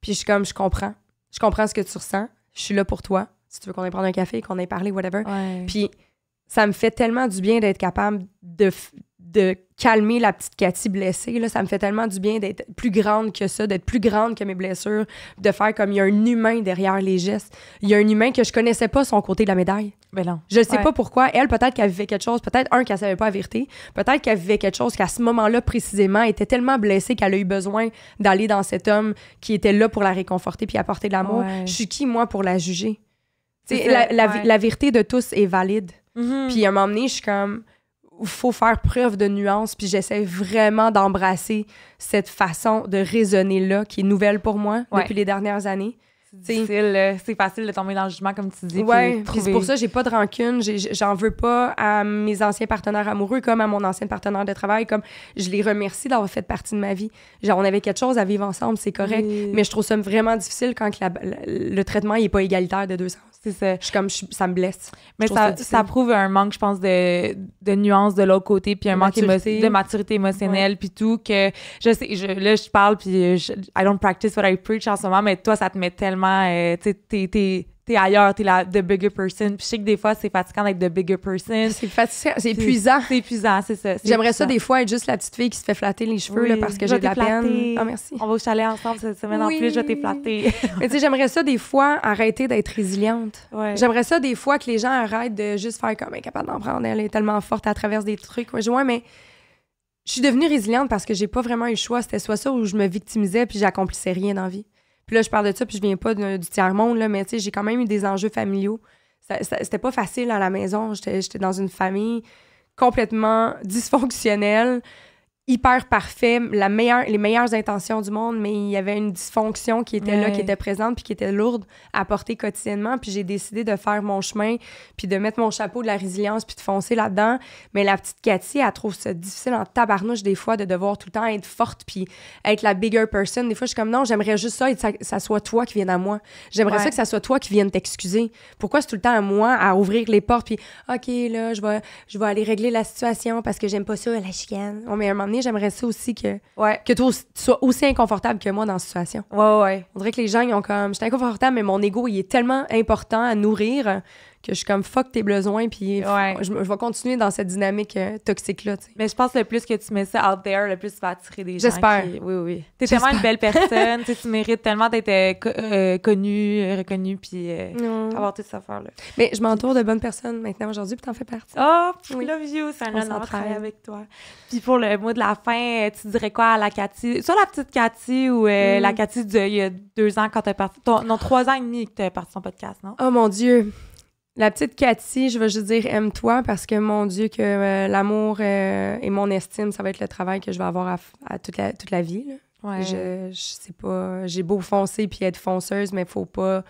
Puis je suis comme, je comprends. Je comprends ce que tu ressens. Je suis là pour toi. Si tu veux qu'on aille prendre un café, qu'on aille parler, whatever. Puis ça me fait tellement du bien d'être capable de, de calmer la petite Cathy blessée. Là, ça me fait tellement du bien d'être plus grande que ça, d'être plus grande que mes blessures, de faire comme il y a un humain derrière les gestes. Il y a un humain que je connaissais pas son côté de la médaille. Mais non. Je sais pas pourquoi. Elle, peut-être qu'elle vivait quelque chose, peut-être, un, qu'elle savait pas la vérité, peut-être qu'elle vivait quelque chose qu'à ce moment-là précisément était tellement blessée qu'elle a eu besoin d'aller dans cet homme qui était là pour la réconforter puis apporter de l'amour. Je suis qui, moi, pour la juger? La, vérité de tous est valide. Mhm. Puis à un moment donné, je suis comme faut faire preuve de nuance, puis j'essaie vraiment d'embrasser cette façon de raisonner-là qui est nouvelle pour moi depuis les dernières années.
Euh, c'est facile de tomber dans le jugement, comme tu dis. Oui, c'est pour ça que
j'ai pas de rancune. J'en veux pas à mes anciens partenaires amoureux comme à mon ancien partenaire de travail. comme Je les remercie d'avoir fait partie de ma vie. Genre, on avait quelque chose à vivre ensemble, c'est correct. Mais je trouve ça vraiment difficile quand le traitement n'est pas égalitaire de deux sens. C'est ça. Je suis comme, ça me blesse. Mais ça, ça,
prouve un manque, je pense, de, de nuances de l'autre côté, puis un manque de maturité émotionnelle, puis tout, que je sais, je, là, je parle, puis je, I don't practice what I preach en ce moment, mais toi, ça te met tellement, euh, tu sais, t'es ailleurs, t'es la the bigger person. je sais que des fois, c'est fatigant
d'être the bigger person. C'est fatigant, c'est épuisant. C'est épuisant, c'est ça. J'aimerais ça des fois être juste la petite fille qui se fait flatter les cheveux parce que j'ai de la peine. Oh, merci. On va au chalet ensemble cette semaine en plus, je vais t'es flatter. Mais tu sais, j'aimerais ça des fois arrêter d'être résiliente. J'aimerais ça des fois que les gens arrêtent de juste faire comme incapable d'en prendre, elle est tellement forte, à travers des trucs. je vois mais je suis devenue résiliente parce que j'ai pas vraiment eu le choix. C'était soit ça ou je me victimisais puis j'accomplissais rien dans vie. Puis là, je parle de ça, puis je viens pas du tiers-monde, mais tu sais, j'ai quand même eu des enjeux familiaux. C'était pas facile à la maison. J'étais dans une famille complètement dysfonctionnelle hyper parfait, la meilleure, les meilleures intentions du monde, mais il y avait une dysfonction qui était là, qui était présente, puis qui était lourde à porter quotidiennement. Puis j'ai décidé de faire mon chemin, puis de mettre mon chapeau de la résilience, puis de foncer là-dedans. Mais la petite Cathy, elle trouve ça difficile en tabarnouche des fois de devoir tout le temps être forte, puis être la bigger person. Des fois, je suis comme non, j'aimerais juste ça, et que ça, soit toi qui vienne à moi. J'aimerais ça que ça soit toi qui vienne t'excuser. Pourquoi c'est tout le temps à moi à ouvrir les portes, puis OK, là, je vais, je vais aller régler la situation parce que j'aime pas ça, la chicane. On met un j'aimerais ça aussi que, que toi, tu sois aussi inconfortable que moi dans cette situation. Ouais, ouais. On dirait que les gens, ils ont comme, je suis inconfortable, mais mon ego, il est tellement important à nourrir que je suis comme fuck tes besoins, puis je, vais continuer dans cette dynamique euh, toxique-là. Mais je pense que le plus que tu mets ça out there,
le plus tu vas attirer des gens. J'espère. Oui, oui. T'es tellement une belle personne, tu mérites tellement d'être euh, euh, connue, reconnue, puis avoir toutes ces affaires-là. Mais je m'entoure
de bonnes personnes maintenant aujourd'hui, puis t'en fais partie. Oh, love you, c'est un honneur de travailler avec
toi. Puis pour le mot de la fin, tu dirais quoi à la Cathy, soit la petite Cathy ou la mm. Cathy d'il y a deux ans quand t'es parti, non, trois ans et demi que t'es parti son podcast, non?
Oh mon Dieu! La petite Cathy, je veux juste dire aime-toi parce que mon Dieu, que euh, l'amour euh, et mon estime, ça va être le travail que je vais avoir à, toute, la, toute la vie. Je, sais pas, j'ai beau foncer puis être fonceuse, mais faut pas.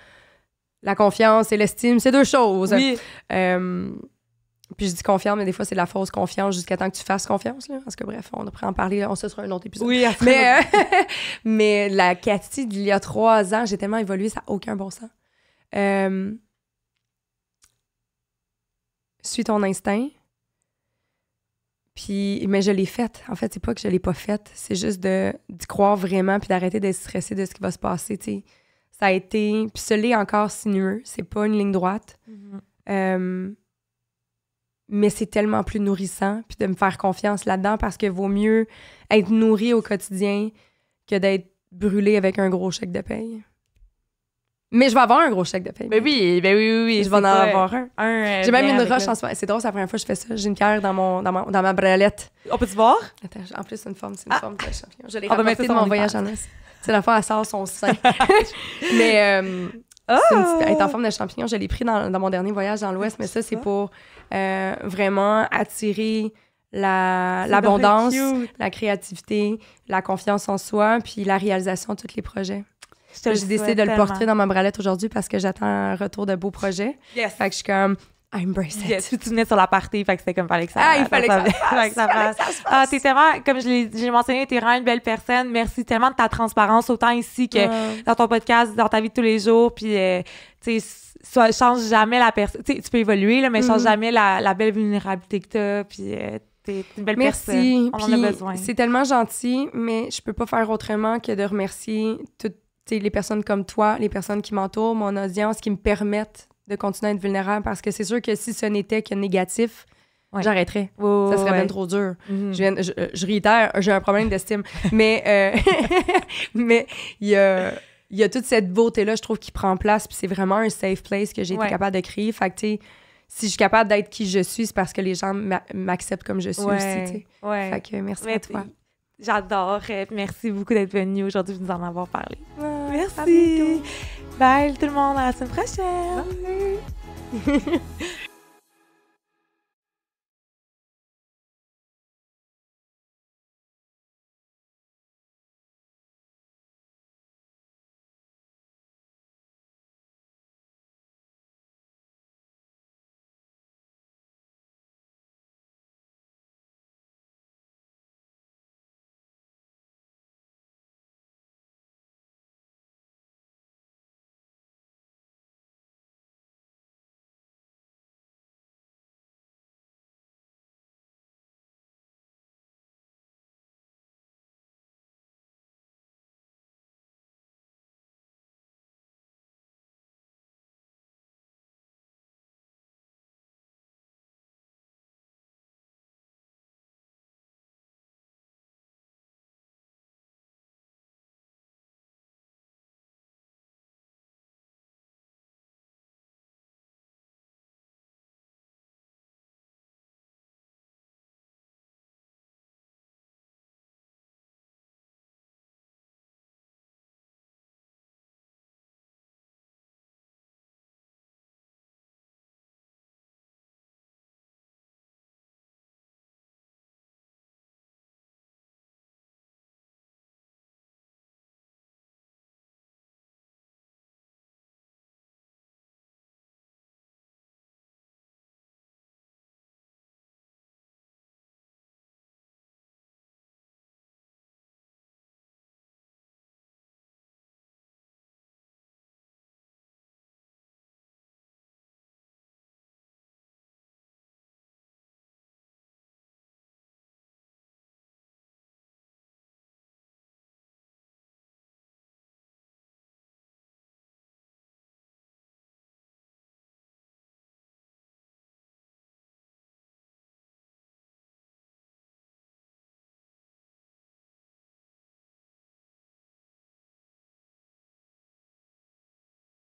La confiance et l'estime, c'est deux choses. Euh, puis je dis confiance, mais des fois, c'est la fausse confiance jusqu'à temps que tu fasses confiance. Parce que bref, on pourrait en parler, on se sera un autre épisode. Oui, mais, mais la Cathy il y a trois ans, j'ai tellement évolué, ça n'a aucun bon sens suis ton instinct. Puis, mais je l'ai faite. En fait, c'est pas que je l'ai pas faite. C'est juste d'y croire vraiment puis d'arrêter d'être stressé de ce qui va se passer. Ça a été. Puis ce l'est encore sinueux. C'est pas une ligne droite. Mm-hmm. Euh, mais c'est tellement plus nourrissant. Puis de me faire confiance là-dedans parce que vaut mieux être nourri au quotidien que d'être brûlé avec un gros chèque de paye. Mais je vais avoir un gros chèque de paie. Ben oui, ben oui, oui. oui. Je vais en avoir un. un euh, j'ai même une roche en soi. C'est drôle, c'est la première fois que je fais ça. J'ai une pierre dans, mon, dans, ma, dans bralette. On peut te voir? en plus, c'est une forme, c'est une ah! forme de champion. Je l'ai rapportée de mon voyage en Est. C'est la fois, elle sort son sein. mais euh, une elle est en oh! forme de champignon. Je l'ai pris dans, mon dernier voyage dans l'Ouest, mais ça, c'est pour euh, vraiment attirer l'abondance, la créativité, la confiance en soi, puis la réalisation de tous les projets. J'ai décidé de le porter dans ma bralette aujourd'hui parce que j'attends un retour de beaux projets. Yes. Fait que je suis comme, I embrace it. tu venais sur la partie, fait que c'était comme fallait que
ça Ah, il fallait que, ça, fasse, ah, tellement, comme je l'ai mentionné, t'es vraiment une belle personne. Merci tellement de ta transparence, autant ici que dans ton podcast, dans ta vie de tous les jours. Puis, euh, tu sais, change jamais la personne. Tu peux évoluer, là, mais change mm-hmm. jamais la, belle vulnérabilité que t'as. Puis, euh, tu t'es une belle Merci. personne. On en a besoin. C'est
tellement gentil, mais je peux pas faire autrement que de remercier toutes les personnes comme toi, les personnes qui m'entourent, mon audience, qui me permettent de continuer à être vulnérable parce que c'est sûr que si ce n'était que négatif, j'arrêterais. ça serait même trop dur. Mm-hmm. Euh, je, réitère, j'ai un problème d'estime. mais euh, il y a, toute cette beauté-là, je trouve, qui prend place. Puis c'est vraiment un safe place que j'ai été capable de créer. Fait si je suis capable d'être qui je suis, c'est parce que les gens m'acceptent comme je suis aussi. merci à toi.
J'adore. Euh, merci beaucoup d'être venu aujourd'hui de nous en avoir parlé. Merci. Bye tout le monde. À la semaine prochaine. Bye.